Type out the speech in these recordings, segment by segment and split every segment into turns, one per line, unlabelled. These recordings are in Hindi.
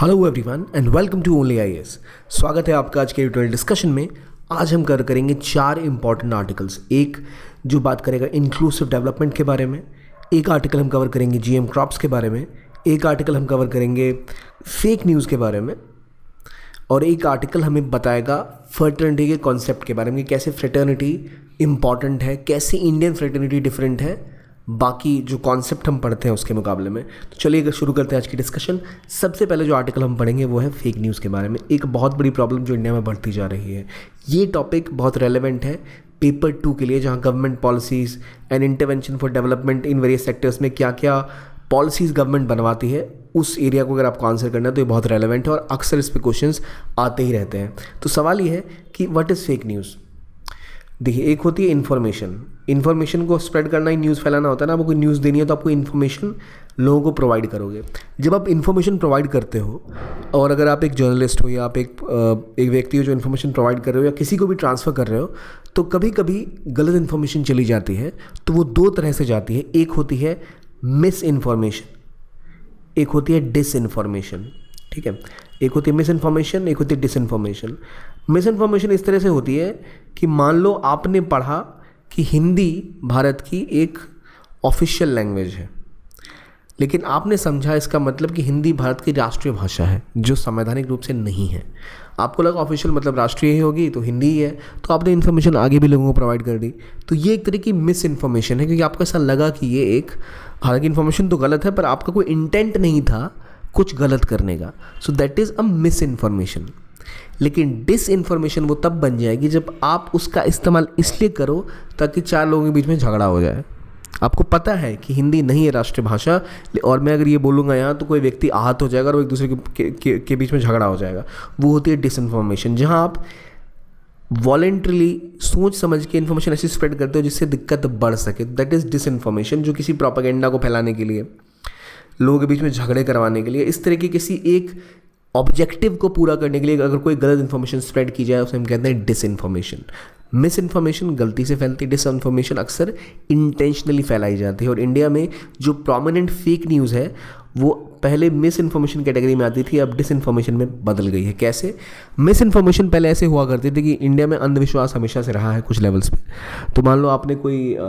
hello everyone and welcome to only I स्वागत है आपका आज के एडिटोरियल डिस्कशन में आज हम कर करेंगे चार इंपॉर्टेंट आर्टिकल्स एक जो बात करेगा इंक्लूसिव डेवलपमेंट के बारे में एक आर्टिकल हम कवर करेंगे एम क्रॉप्स के बारे में एक आर्टिकल हम कवर करेंगे फेक न्यूज़ के बारे में और एक आर्टिकल हमें बताएगा फर्टर्निटी के कॉन्सेप्ट के बारे में कैसे फ्रेटर्निटी इम्पॉर्टेंट है कैसे इंडियन फ्रेटर्निटी डिफरेंट है बाकी जो कॉन्सेप्ट हम पढ़ते हैं उसके मुकाबले में तो चलिए शुरू करते हैं आज की डिस्कशन सबसे पहले जो आर्टिकल हम पढ़ेंगे वो है फेक न्यूज़ के बारे में एक बहुत बड़ी प्रॉब्लम जो इंडिया में बढ़ती जा रही है ये टॉपिक बहुत रेलिवेंट है पेपर टू के लिए जहाँ government policies and intervention for development in various sectors में क्या क्या पॉलिसीज़ गवर्नमेंट बनवाती है उस एरिया को अगर आपको आंसर करना है तो ये बहुत रेलिवेंट है और अक्सर इस पर क्वेश्चन आते ही रहते हैं तो सवाल ये है कि वट इज़ फेक न्यूज़ देखिए एक होती है इन्फॉर्मेशन इन्फॉर्मेशन को स्प्रेड करना ही न्यूज़ फैलाना होता है ना आपको कोई न्यूज़ देनी है तो आपको इन्फॉर्मेशन लोगों को प्रोवाइड करोगे जब आप इन्फॉर्मेशन प्रोवाइड करते हो और अगर आप एक जर्नलिस्ट हो या आप एक एक व्यक्ति हो जो इन्फॉर्मेशन प्रोवाइड कर रहे हो या किसी को भी ट्रांसफ़र कर रहे हो तो कभी कभी गलत इन्फॉर्मेशन चली जाती है तो वो दो तरह से जाती है एक होती है मिस इन्फॉर्मेशन एक होती है डिस इन्फॉर्मेशन ठीक है एक होती है मिस इन्फॉर्मेशन एक होती है डिस इन्फॉर्मेशन मिस इन्फॉर्मेशन इस तरह से होती है कि मान लो आपने पढ़ा कि हिंदी भारत की एक ऑफिशियल लैंग्वेज है लेकिन आपने समझा इसका मतलब कि हिंदी भारत की राष्ट्रीय भाषा है जो संवैधानिक रूप से नहीं है आपको लगा ऑफिशियल मतलब राष्ट्रीय ही होगी तो हिंदी ही है तो आपने इन्फॉर्मेशन आगे भी लोगों को प्रोवाइड कर दी तो ये एक तरह की मिस इन्फॉर्मेशन है क्योंकि आपको ऐसा लगा कि ये एक हालांकि इन्फॉर्मेशन तो गलत है पर आपका कोई इंटेंट नहीं था कुछ गलत करने का so that is a misinformation लेकिन डिस इन्फॉर्मेशन वो तब बन जाएगी जब आप उसका इस्तेमाल इसलिए करो ताकि चार लोगों के बीच में झगड़ा हो जाए आपको पता है कि हिंदी नहीं है राष्ट्रीय भाषा और मैं अगर ये बोलूँगा यहाँ तो कोई व्यक्ति आहत हो जाएगा और एक दूसरे के, के, के, के बीच में झगड़ा हो जाएगा वो होती है डिस इन्फॉर्मेशन जहाँ आप वॉलेंट्रीली सोच समझ के इन्फॉर्मेशन ऐसी स्प्रेड करते हो जिससे दिक्कत बढ़ सके दैट इज़ डिस इन्फॉर्मेशन जो किसी प्रोपागेंडा को फैलाने के लिए लोगों के बीच में झगड़े करवाने के लिए इस तरह की किसी एक ऑब्जेक्टिव को पूरा करने के लिए अगर कोई गलत इन्फॉर्मेशन स्प्रेड की जाए उसे हम कहते हैं डिस इन्फॉर्मेशन मिस इन्फॉर्मेशन गलती से फैलती है डिस इन्फॉर्मेशन अक्सर इंटेंशनली फैलाई जाती है और इंडिया में जो प्रोमिनेंट फेक न्यूज़ है वो पहले मिस इन्फॉर्मेशन कैटेगरी में आती थी अब डिस इन्फॉर्मेशन में बदल गई है कैसे मिस इन्फॉर्मेशन पहले ऐसे हुआ करती थी कि इंडिया में अंधविश्वास हमेशा से रहा है कुछ लेवल्स पे तो मान लो आपने कोई आ,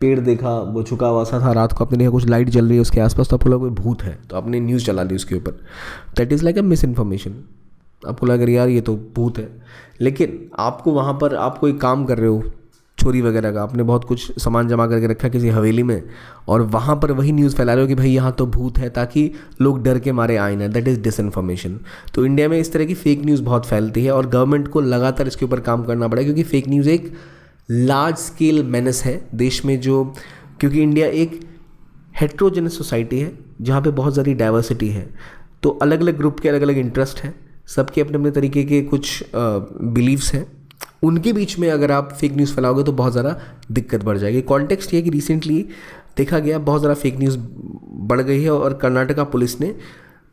पेड़ देखा वो झुका हुआ सा था रात को आपने देखा कुछ लाइट जल रही है उसके आसपास तो आपको लगा कोई भूत है तो आपने न्यूज़ चला ली उसके ऊपर that is like a misinformation आपको लग रही यार ये तो भूत है लेकिन आपको वहाँ पर आप कोई काम कर रहे हो चोरी वगैरह का आपने बहुत कुछ सामान जमा करके रखा किसी हवेली में और वहाँ पर वही न्यूज़ फैला रहे हो कि भाई यहाँ तो भूत है ताकि लोग डर के मारे आए ना दैट इज़ इन्फॉर्मेशन तो इंडिया में इस तरह की फेक न्यूज़ बहुत फैलती है और गवर्नमेंट को लगातार इसके ऊपर काम करना पड़ेगा क्योंकि फेक न्यूज़ एक लार्ज स्केल मैनस है देश में जो क्योंकि इंडिया एक हेट्रोजेनस सोसाइटी है जहाँ पे बहुत ज़्यादा डाइवर्सिटी है तो अलग अलग ग्रुप के अलग अलग इंटरेस्ट हैं सबके अपने अपने तरीके के कुछ बिलीव्स हैं उनके बीच में अगर आप फेक न्यूज़ फैलाओगे तो बहुत ज़्यादा दिक्कत बढ़ जाएगी कॉन्टेक्स्ट ये है कि रिसेंटली देखा गया बहुत ज़्यादा फेक न्यूज़ बढ़ गई है और कर्नाटका पुलिस ने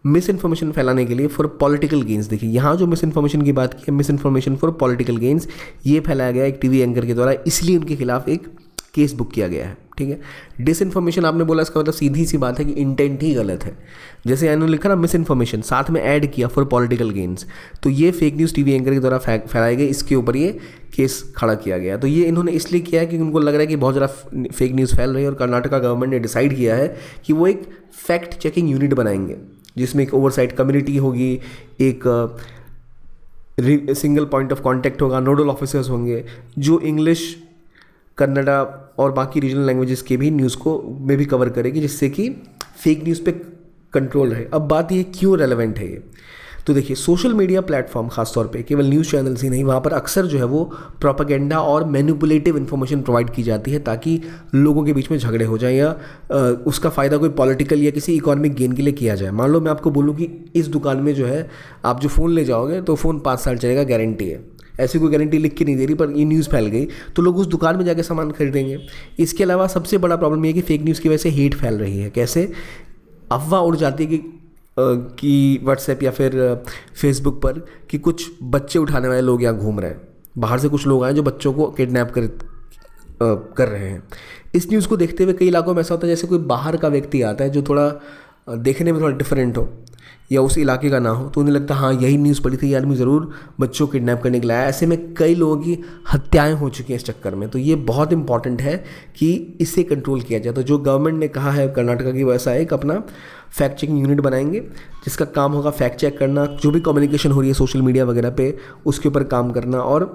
मिस इन्फॉर्मेशन फैलाने के लिए फॉर पॉलिटिकल गेंस देखिए यहाँ जो मिस इन्फॉर्मेशन की बात की है misinformation for political gains ये फैलाया गया एक टीवी एंकर के द्वारा इसलिए उनके खिलाफ एक केस बुक किया गया है ठीक है डिस इन्फॉर्मेशन आपने बोला इसका मतलब सीधी सी बात है कि इंटेंट ही गलत है जैसे इन्होंने लिखा ना मिस इन्फॉर्मेशन साथ में ऐड किया फॉर पॉलिटिकल गेंस तो ये फेक न्यूज़ टीवी एंकर के द्वारा फैलाई गई इसके ऊपर ये केस खड़ा किया गया तो ये इन्होंने इसलिए किया है क्योंकि उनको लग रहा है कि बहुत ज़्यादा फेक न्यूज़ फैल रही है और कर्नाटका गवर्नमेंट ने डिसाइड किया है कि वो एक फैक्ट चेकिंग यूनिट बनाएंगे जिसमें एक ओवरसाइट कम्युनिटी होगी एक सिंगल पॉइंट ऑफ कांटेक्ट होगा नोडल ऑफिसर्स होंगे जो इंग्लिश कन्नडा और बाकी रीजनल लैंग्वेजेस के भी न्यूज़ को में भी कवर करेगी जिससे कि फेक न्यूज़ पे कंट्रोल रहे अब बात ये क्यों रेलेवेंट है ये तो देखिए सोशल मीडिया प्लेटफॉर्म खासतौर पे केवल न्यूज़ चैनल्स ही नहीं वहाँ पर अक्सर जो है वो प्रोपागेंडा और मैनिपुलेटिव इन्फॉर्मेशन प्रोवाइड की जाती है ताकि लोगों के बीच में झगड़े हो जाए या आ, उसका फ़ायदा कोई पॉलिटिकल या किसी इकोनॉमिक गेन के लिए किया जाए मान लो मैं आपको बोलूँ कि इस दुकान में जो है आप जो फ़ोन ले जाओगे तो फ़ोन पाँच साल चलेगा गारंटी है ऐसी कोई गारंटी लिख के नहीं दे रही पर ये न्यूज़ फैल गई तो लोग उस दुकान में जाकर सामान खरीदेंगे इसके अलावा सबसे बड़ा प्रॉब्लम ये है कि फेक न्यूज़ की वजह से हेट फैल रही है कैसे अफवाह उड़ जाती है कि कि व्हाट्सएप या फिर फेसबुक पर कि कुछ बच्चे उठाने वाले लोग यहाँ घूम रहे हैं बाहर से कुछ लोग आए जो बच्चों को किडनैप कर कर रहे हैं इस न्यूज़ को देखते हुए कई इलाकों में ऐसा होता है जैसे कोई बाहर का व्यक्ति आता है जो थोड़ा देखने में थोड़ा डिफरेंट हो या उस इलाके का ना हो तो उन्हें लगता हाँ यही न्यूज़ पड़ी थी ये आदमी ज़रूर बच्चों को किडनैप करने के लिए ऐसे में कई लोगों की हत्याएं हो चुकी हैं इस चक्कर में तो ये बहुत इंपॉर्टेंट है कि इसे कंट्रोल किया जाए तो जो गवर्नमेंट ने कहा है कर्नाटका की वैसा एक अपना फैक्ट चेकिंग यूनिट बनाएंगे जिसका काम होगा फैक्ट चेक करना जो भी कम्युनिकेशन हो रही है सोशल मीडिया वगैरह पर उसके ऊपर काम करना और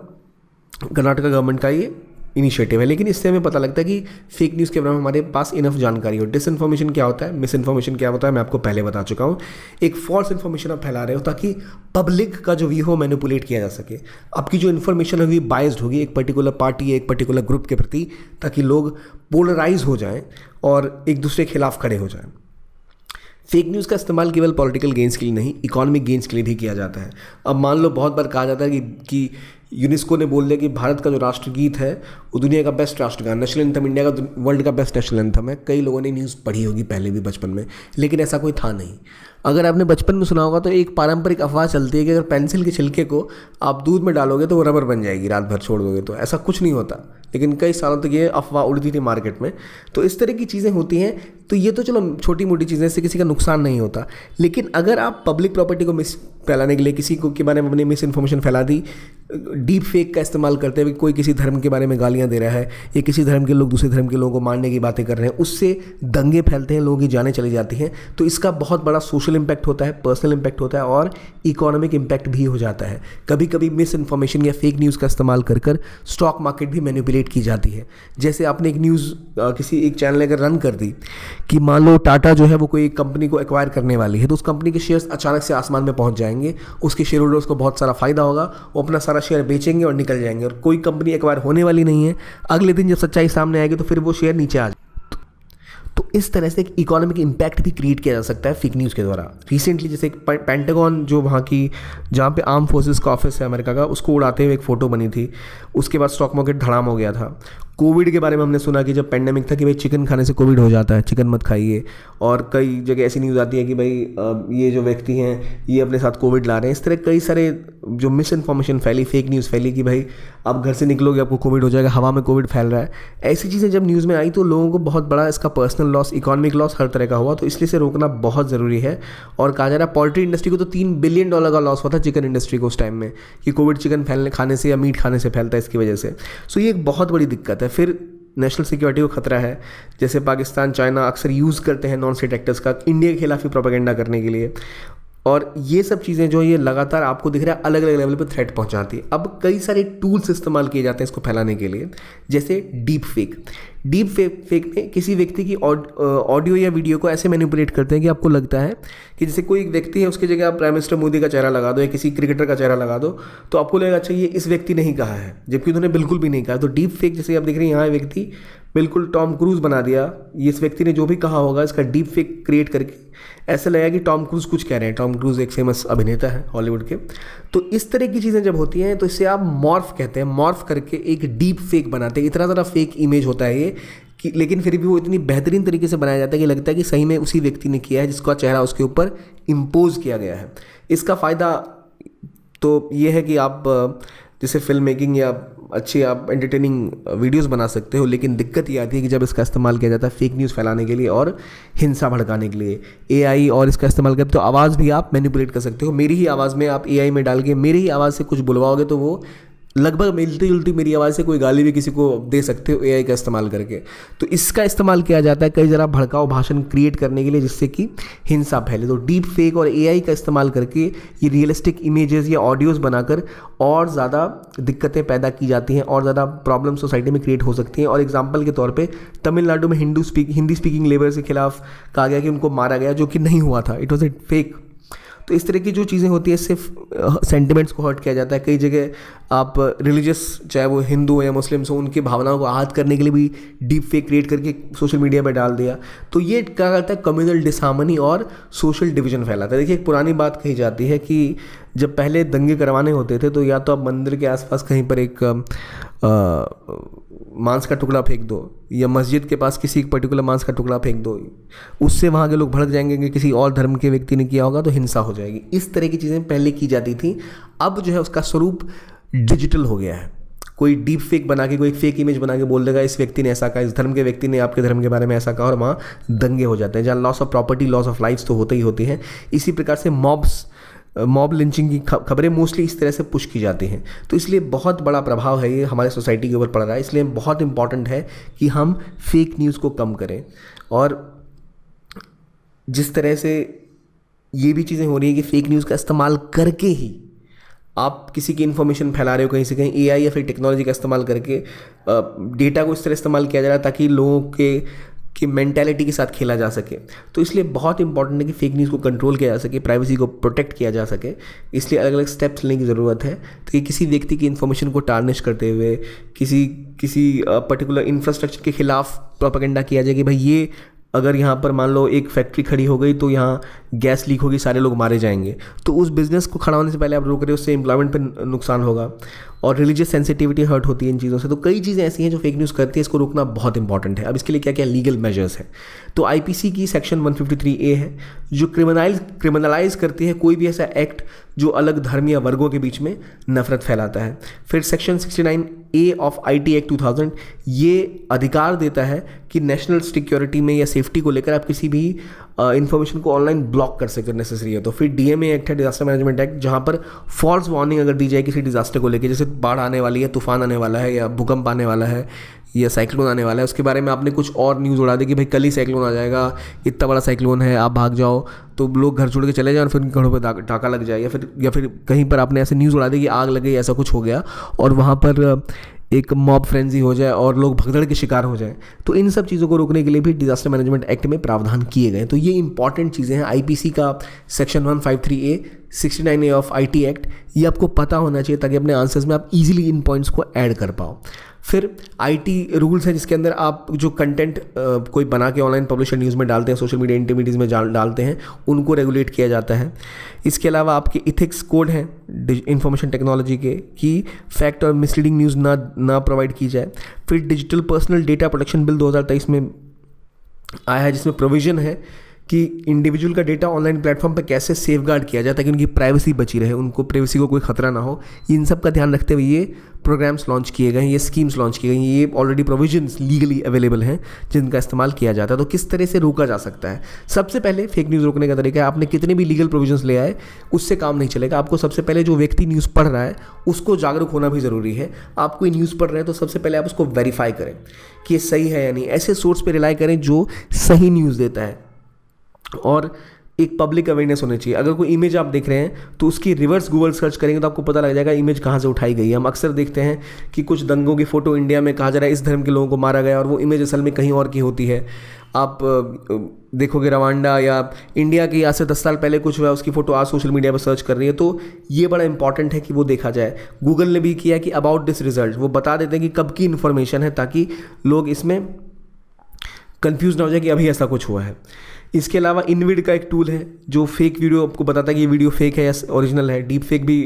कर्नाटका गवर्नमेंट का ये इनिशिएटिव है लेकिन इससे हमें पता लगता है कि फेक न्यूज़ के बारे में हमारे पास इनफ जानकारी हो इन्फॉर्मेशन क्या होता है मिस इन्फॉर्मेशन क्या होता है मैं आपको पहले बता चुका हूँ एक फॉल्स इन्फॉर्मेशन आप फैला रहे हो ताकि पब्लिक का जो व्यू हो मैनिपुलेट किया जा सके आपकी जो इन्फॉर्मेशन होगी बायस्ड होगी एक पर्टिकुलर पार्टी एक पर्टिकुलर ग्रुप के प्रति ताकि लोग पोलराइज हो जाएँ और एक दूसरे के खिलाफ खड़े हो जाएँ फेक न्यूज़ का इस्तेमाल केवल पॉलिटिकल गेंस के लिए नहीं इकोनॉमिक गेंस के लिए भी किया जाता है अब मान लो बहुत बार कहा जाता है कि, कि यूनेस्को ने बोल दिया कि भारत का जो राष्ट्रगीत है वो दुनिया का बेस्ट राष्ट्रगान नेशनल एंथम इंडिया का वर्ल्ड का बेस्ट नेशनल एंथम है कई लोगों ने न्यूज़ पढ़ी होगी पहले भी बचपन में लेकिन ऐसा कोई था नहीं अगर आपने बचपन में सुना होगा तो एक पारंपरिक अफवाह चलती है कि अगर पेंसिल के छिलके को आप दूध में डालोगे तो वो रबर बन जाएगी रात भर छोड़ दोगे तो ऐसा कुछ नहीं होता लेकिन कई सालों तक तो ये अफवाह उड़ती थी मार्केट में तो इस तरह की चीज़ें होती हैं तो ये तो चलो छोटी मोटी चीज़ें इससे किसी का नुकसान नहीं होता लेकिन अगर आप पब्लिक प्रॉपर्टी को मिस फैलाने के लिए किसी को के बारे में अपनी मिस इन्फॉर्मेशन फैला दी डीप फेक का इस्तेमाल करते कि कोई किसी धर्म के बारे में गालियां दे रहा है या किसी धर्म के लोग दूसरे धर्म के लोगों को मारने की बातें कर रहे हैं उससे दंगे फैलते हैं लोगों की जानें चली जाती हैं तो इसका बहुत बड़ा सोशल इम्पैक्ट होता है पर्सनल इम्पैक्ट होता है और इकोनॉमिक इम्पैक्ट भी हो जाता है कभी कभी मिस इन्फॉर्मेशन या फेक न्यूज़ का इस्तेमाल कर कर स्टॉक मार्केट भी मैनिपुलेट की जाती है जैसे आपने एक न्यूज़ किसी एक चैनल अगर रन कर दी कि मान लो टाटा जो है वो कोई कंपनी को एक्वायर करने वाली है तो उस कंपनी के शेयर्स अचानक से आसमान में पहुंच जाएंगे उसके शेयर होल्डर्स को बहुत सारा फायदा होगा वो अपना सारा सारा शेयर बेचेंगे और निकल जाएंगे और कोई कंपनी एक्वायर होने वाली नहीं है अगले दिन जब सच्चाई सामने आएगी तो फिर वो शेयर नीचे आ जाए तो इस तरह से एक इकोनॉमिक इम्पैक्ट भी क्रिएट किया जा सकता है फेक न्यूज़ के द्वारा रिसेंटली जैसे एक पेंटागॉन जो वहाँ की जहाँ पे आर्म फोर्सेस का ऑफिस है अमेरिका का उसको उड़ाते हुए एक फ़ोटो बनी थी उसके बाद स्टॉक मार्केट धड़ाम हो गया था कोविड के बारे में हमने सुना कि जब पेंडेमिक था कि भाई चिकन खाने से कोविड हो जाता है चिकन मत खाइए और कई जगह ऐसी न्यूज़ आती है कि भाई ये जो व्यक्ति हैं ये अपने साथ कोविड ला रहे हैं इस तरह कई सारे जो मिस इन्फॉर्मेशन फैली फेक न्यूज़ फैली कि भाई आप घर से निकलोगे आपको कोविड हो जाएगा हवा में कोविड फैल रहा है ऐसी चीज़ें जब न्यूज़ में आई तो लोगों को बहुत बड़ा इसका पर्सनल लॉस इकोनॉमिक लॉस हर तरह का हुआ तो इसलिए से रोकना बहुत ज़रूरी है और कहा जा रहा है पोल्ट्री इंडस्ट्री को तो तीन बिलियन डॉलर का लॉस हुआ था चिकन इंडस्ट्री को उस टाइम में कि कोविड चिकन फैलने खाने से या मीट खाने से फैलता है इसकी वजह से सो ये एक बहुत बड़ी दिक्कत है फिर नेशनल सिक्योरिटी को खतरा है जैसे पाकिस्तान चाइना अक्सर यूज़ करते हैं नॉन स्टेट एक्टर्स का इंडिया के खिलाफ ही प्रोपागेंडा करने के लिए और ये सब चीज़ें जो ये लगातार आपको दिख रहा है अलग अलग लेवल पर थ्रेट पहुंचाती है अब कई सारे टूल्स इस्तेमाल किए जाते हैं इसको फैलाने के लिए जैसे deep fake deep fake fake में किसी व्यक्ति की ऑडियो या वीडियो को ऐसे मैनिपुलेट करते हैं कि आपको लगता है कि जैसे कोई एक व्यक्ति है उसकी जगह आप प्राइम मिनिस्टर मोदी का चेहरा लगा दो या किसी क्रिकेटर का चेहरा लगा दो तो आपको लगेगा अच्छा ये इस व्यक्ति ने ही कहा है जबकि उन्होंने बिल्कुल भी नहीं कहा तो डीप फेक जैसे आप देख रहे हैं यहाँ व्यक्ति बिल्कुल टॉम क्रूज बना दिया इस व्यक्ति ने जो भी कहा होगा इसका डीप फेक क्रिएट करके ऐसा लगा कि टॉम क्रूज कुछ कह रहे हैं टॉम क्रूज एक फेमस अभिनेता है हॉलीवुड के तो इस तरह की चीज़ें जब होती हैं तो इसे आप मॉर्फ कहते हैं मॉर्फ करके एक डीप फेक बनाते हैं इतना ज़्यादा फेक इमेज होता है ये कि लेकिन फिर भी वो इतनी बेहतरीन तरीके से बनाया जाता है कि लगता है कि सही में उसी व्यक्ति ने किया है जिसका चेहरा उसके ऊपर इम्पोज किया गया है इसका फ़ायदा तो ये है कि आप जैसे फिल्म मेकिंग या अच्छी आप एंटरटेनिंग वीडियोस बना सकते हो लेकिन दिक्कत ये आती है कि जब इसका इस्तेमाल किया जाता है फेक न्यूज़ फैलाने के लिए और हिंसा भड़काने के लिए एआई और इसका इस्तेमाल करते तो आवाज़ भी आप मैनिपुलेट कर सकते हो मेरी ही आवाज़ में आप एआई में डाल के मेरी ही आवाज़ से कुछ बुलवाओगे तो वो लगभग मिलती जुलती मेरी आवाज़ से कोई गाली भी किसी को दे सकते हो एआई का इस्तेमाल करके तो इसका इस्तेमाल किया जाता है कई ज़रा भड़काव भाषण क्रिएट करने के लिए जिससे कि हिंसा फैले तो डीप फेक और एआई का इस्तेमाल करके ये रियलिस्टिक इमेजेस या ऑडियोज़ बनाकर और ज़्यादा दिक्कतें पैदा की जाती हैं और ज़्यादा प्रॉब्लम सोसाइटी में क्रिएट हो सकती हैं और एग्जाम्पल के तौर पर तमिलनाडु में Hindu speak Hindi speaking labour के खिलाफ कहा गया कि उनको मारा गया जो कि नहीं हुआ था इट वॉज ए फेक तो इस तरह की जो चीज़ें होती है इससे सेंटिमेंट्स को हर्ट किया जाता है कई जगह आप रिलीजियस चाहे वो हिंदू हो या मुस्लिम्स हो उनकी भावनाओं को आहत करने के लिए भी डीप फेक क्रिएट करके सोशल मीडिया पर डाल दिया तो ये क्या करता है कम्युनल डिसामनी और सोशल डिविजन फैलाता है देखिए एक पुरानी बात कही जाती है कि जब पहले दंगे करवाने होते थे तो या तो आप मंदिर के आसपास कहीं पर एक मांस का टुकड़ा फेंक दो या मस्जिद के पास किसी एक पर्टिकुलर मांस का टुकड़ा फेंक दो उससे वहाँ के लोग भड़क जाएंगे कि किसी और धर्म के व्यक्ति ने किया होगा तो हिंसा हो जाएगी इस तरह की चीज़ें पहले की जाती थी अब जो है उसका स्वरूप डिजिटल हो गया है कोई डीप फेक बना के कोई फेक इमेज बना के बोल देगा इस व्यक्ति ने ऐसा कहा इस धर्म के व्यक्ति ने आपके धर्म के बारे में ऐसा कहा और वहाँ दंगे हो जाते हैं जहाँ loss of property loss of life तो होते ही होते हैं इसी प्रकार से मॉब्स मॉब लिंचिंग की खबरें मोस्टली इस तरह से पुश की जाती हैं तो इसलिए बहुत बड़ा प्रभाव है ये हमारे सोसाइटी के ऊपर पड़ रहा है इसलिए बहुत इंपॉर्टेंट है कि हम फेक न्यूज़ को कम करें और जिस तरह से ये भी चीज़ें हो रही है कि फेक न्यूज़ का इस्तेमाल करके ही आप किसी की इन्फॉर्मेशन फैला रहे हो कहीं से कहीं ए या फिर टेक्नोलॉजी का इस्तेमाल करके डेटा को इस तरह इस्तेमाल किया जा रहा है ताकि लोगों के कि मैंटेलिटी के साथ खेला जा सके तो इसलिए बहुत इंपॉर्टेंट है कि फेक न्यूज़ को कंट्रोल किया जा सके प्राइवेसी को प्रोटेक्ट किया जा सके इसलिए अलग अलग स्टेप्स लेने की ज़रूरत है तो कि किसी व्यक्ति की इन्फॉर्मेशन को टार्निश करते हुए किसी किसी पर्टिकुलर इंफ्रास्ट्रक्चर के खिलाफ प्रोपागेंडा किया जाए कि भाई ये अगर यहाँ पर मान लो एक फैक्ट्री खड़ी हो गई तो यहाँ गैस लीक होगी सारे लोग मारे जाएंगे तो उस बिज़नेस को खड़ा होने से पहले आप रोक रहे हो उससे एम्प्लॉयमेंट पर नुकसान होगा और रिलीजियस सेंसिटिविटी हर्ट होती है इन चीज़ों से तो कई चीज़ें ऐसी हैं जो फेक न्यूज़ करती है इसको रोकना बहुत इंपॉर्टेंट है अब इसके लिए क्या क्या लीगल मेजर्स है तो आई की सेक्शन वन ए है जो क्रिमिनाइज क्रिमिनलाइज करती है कोई भी ऐसा एक्ट जो अलग धर्म या वर्गों के बीच में नफरत फैलाता है फिर section 69 A of IT act 2000 ये अधिकार देता है कि नेशनल सिक्योरिटी में या सेफ्टी को लेकर आप किसी भी इन्फॉर्मेशन को ऑनलाइन ब्लॉक कर सकते नेसेसरी है तो फिर डी एक्ट है डिजास्टर मैनेजमेंट एक्ट जहाँ पर फॉल्स वार्निंग अगर दी जाए किसी डिजास्टर को लेकर जैसे बाढ़ आने वाली है तूफान आने वाला है या भूकंप आने वाला है या साइक्लोन आने वाला है उसके बारे में आपने कुछ और न्यूज़ उड़ा दी कि भाई कल ही साइक्लोन आ जाएगा इतना बड़ा साइक्लोन है आप भाग जाओ तो लोग घर छोड़ के चले जाए और फिर घरों पर टाका लग जाए या फिर या फिर कहीं पर आपने ऐसे न्यूज़ उड़ा दी कि आग लग गई ऐसा कुछ हो गया और वहाँ पर एक मॉब फ्रेंजी हो जाए और लोग भगदड़ के शिकार हो जाए तो इन सब चीज़ों को रोकने के लिए भी डिजास्टर मैनेजमेंट एक्ट में प्रावधान किए गए तो ये इंपॉर्टेंट चीज़ें हैं आईपीसी का section one five three A nine A of IT act ये आपको पता होना चाहिए ताकि अपने आंसर्स में आप इजीली इन पॉइंट्स को ऐड कर पाओ फिर आईटी रूल्स हैं जिसके अंदर आप जो कंटेंट कोई बना के ऑनलाइन पब्लिशर न्यूज़ में डालते हैं सोशल मीडिया इंटरमीडियज़ में डालते हैं उनको रेगुलेट किया जाता है इसके अलावा आपके इथिक्स कोड हैं इंफॉर्मेशन टेक्नोलॉजी के कि फैक्ट और मिसलीडिंग न्यूज़ ना ना प्रोवाइड की जाए फिर digital personal data protection bill दो में आया है जिसमें प्रोविज़न है कि इंडिविजुअल का डेटा ऑनलाइन प्लेटफॉर्म पर कैसे सेफ गार्ड किया जाए ताकि उनकी प्राइवेसी बची रहे उनको प्राइवेसी को कोई खतरा ना हो इन सब का ध्यान रखते हुए ये प्रोग्राम्स लॉन्च किए गए हैं ये स्कीम्स लॉन्च किए गए हैं ये ऑलरेडी प्रोविजंस लीगली अवेलेबल हैं जिनका इस्तेमाल किया जाता है तो किस तरह से रोका जा सकता है सबसे पहले फेक न्यूज़ रोकने का तरीका है आपने कितने भी लीगल प्रोविजंस ले आए उससे काम नहीं चलेगा आपको सबसे पहले जो व्यक्ति न्यूज़ पढ़ रहा है उसको जागरूक होना भी ज़रूरी है आप कोई न्यूज़ पढ़ रहे हैं तो सबसे पहले आप उसको वेरीफाई करें कि ये सही है या नहीं ऐसे सोर्स पर रिलाई करें जो सही न्यूज़ देता है और एक पब्लिक अवेयरनेस होनी चाहिए अगर कोई इमेज आप देख रहे हैं तो उसकी रिवर्स गूगल सर्च करेंगे तो आपको पता लग जाएगा इमेज कहाँ से उठाई गई है हम अक्सर देखते हैं कि कुछ दंगों की फ़ोटो इंडिया में कहा जा रहा है इस धर्म के लोगों को मारा गया और वो इमेज असल में कहीं और की होती है आप देखोगे रवांडा या इंडिया की आज से दस साल पहले कुछ हुआ उसकी फ़ोटो आज सोशल मीडिया पर सर्च कर रही है तो ये बड़ा इंपॉर्टेंट है कि वो देखा जाए गूगल ने भी किया कि अबाउट दिस रिजल्ट वो बता देते हैं कि कब की इन्फॉर्मेशन है ताकि लोग इसमें कन्फ्यूज ना हो जाए कि अभी ऐसा कुछ हुआ है इसके अलावा इनविड का एक टूल है जो फेक वीडियो आपको बताता है कि ये वीडियो फेक है या ओरिजिनल है डीप फेक भी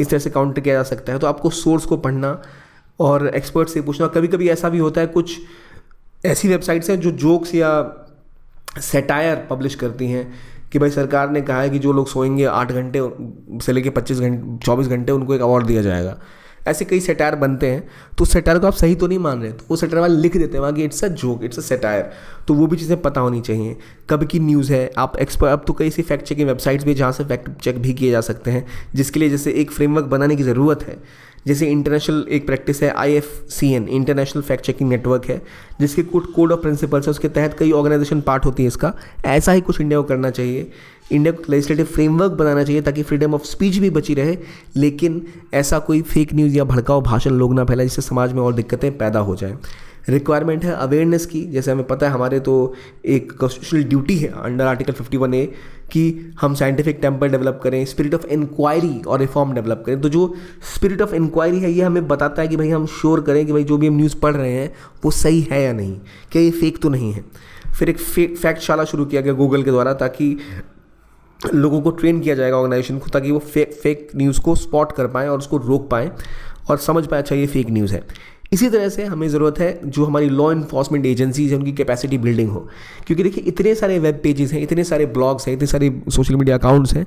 इस तरह से काउंटर किया जा सकता है तो आपको सोर्स को पढ़ना और एक्सपर्ट से पूछना कभी कभी ऐसा भी होता है कुछ ऐसी वेबसाइट्स हैं जो जोक्स या सेटायर पब्लिश करती हैं कि भाई सरकार ने कहा है कि जो लोग सोएंगे आठ घंटे से लेके पच्चीस घंटे चौबीस घंटे उनको एक अवार्ड दिया जाएगा ऐसे कई सेटायर बनते हैं तो उस सेटायर को आप सही तो नहीं मान रहे तो वो सेटायर वाले लिख देते हैं वहाँ कि it's a joke it's a satire तो वो भी चीज़ें पता होनी चाहिए कब की न्यूज़ है आप एक्सपर्ट अब तो कई सी फैक्ट चेकिंग वेबसाइट्स भी जहाँ से फैक्ट चेक भी किए जा सकते हैं जिसके लिए जैसे एक फ्रेमवर्क बनाने की ज़रूरत है जैसे इंटरनेशनल एक प्रैक्टिस है I F C N international fact checking network है जिसके कुछ कोड ऑफ प्रिंसिपल्स है उसके तहत कई ऑर्गेनाइजेशन पार्ट होती है इसका ऐसा ही कुछ इंडिया को करना चाहिए इंडिया को लेजिस्लेटिव फ्रेमवर्क बनाना चाहिए ताकि फ्रीडम ऑफ स्पीच भी बची रहे लेकिन ऐसा कोई फेक न्यूज़ या भड़काऊ भाषण लोग ना फैलाए जिससे समाज में और दिक्कतें पैदा हो जाएँ रिक्वायरमेंट है अवेयरनेस की जैसे हमें पता है हमारे तो एक कॉन्स्टिट्यूशनल ड्यूटी है अंडर आर्टिकल 51 ए कि हम साइंटिफिक टेम्पर डेवलप करें स्पिरिट ऑफ इंक्वायरी और रिफॉर्म डेवलप करें तो जो स्पिरिट ऑफ इंक्वायरी है ये हमें बताता है कि भाई हम श्योर करें कि भाई जो भी हम न्यूज़ पढ़ रहे हैं वो सही है या नहीं क्या ये फेक तो नहीं है फिर एक फैक्ट शाला शुरू किया गया गूगल के द्वारा ताकि लोगों को ट्रेन किया जाएगा ऑर्गेनाइजेशन को ताकि वो फेक फेक न्यूज़ को स्पॉट कर पाएँ और उसको रोक पाएँ और समझ पाए अच्छा ये फेक न्यूज़ है इसी तरह से हमें ज़रूरत है जो हमारी लॉ इन्फोर्समेंट एजेंसीज हैं उनकी कैपेसिटी बिल्डिंग हो क्योंकि देखिए इतने सारे वेब पेजेस हैं इतने सारे ब्लॉग्स हैं इतने सारे सोशल मीडिया अकाउंट्स हैं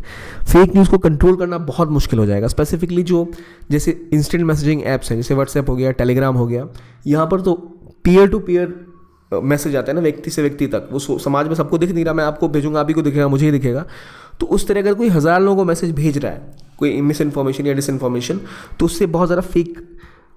फेक न्यूज़ को कंट्रोल करना बहुत मुश्किल हो जाएगा स्पेसिफिकली जो जैसे इंस्टेंट मैसेजिंग ऐप्स हैं जैसे व्हाट्सएप हो गया टेलीग्राम हो गया यहाँ पर तो पीयर टू पीयर मैसेज आता है ना व्यक्ति से व्यक्ति तक वो समाज में सबको दिख नहीं रहा मैं आपको भेजूंगा आप ही को दिखेगा मुझे ही दिखेगा तो उस तरह अगर कोई हज़ार लोगों को मैसेज भेज रहा है कोई मिस इन्फॉर्मेशन या डिस इन्फॉर्मेशन तो उससे बहुत ज़्यादा फेक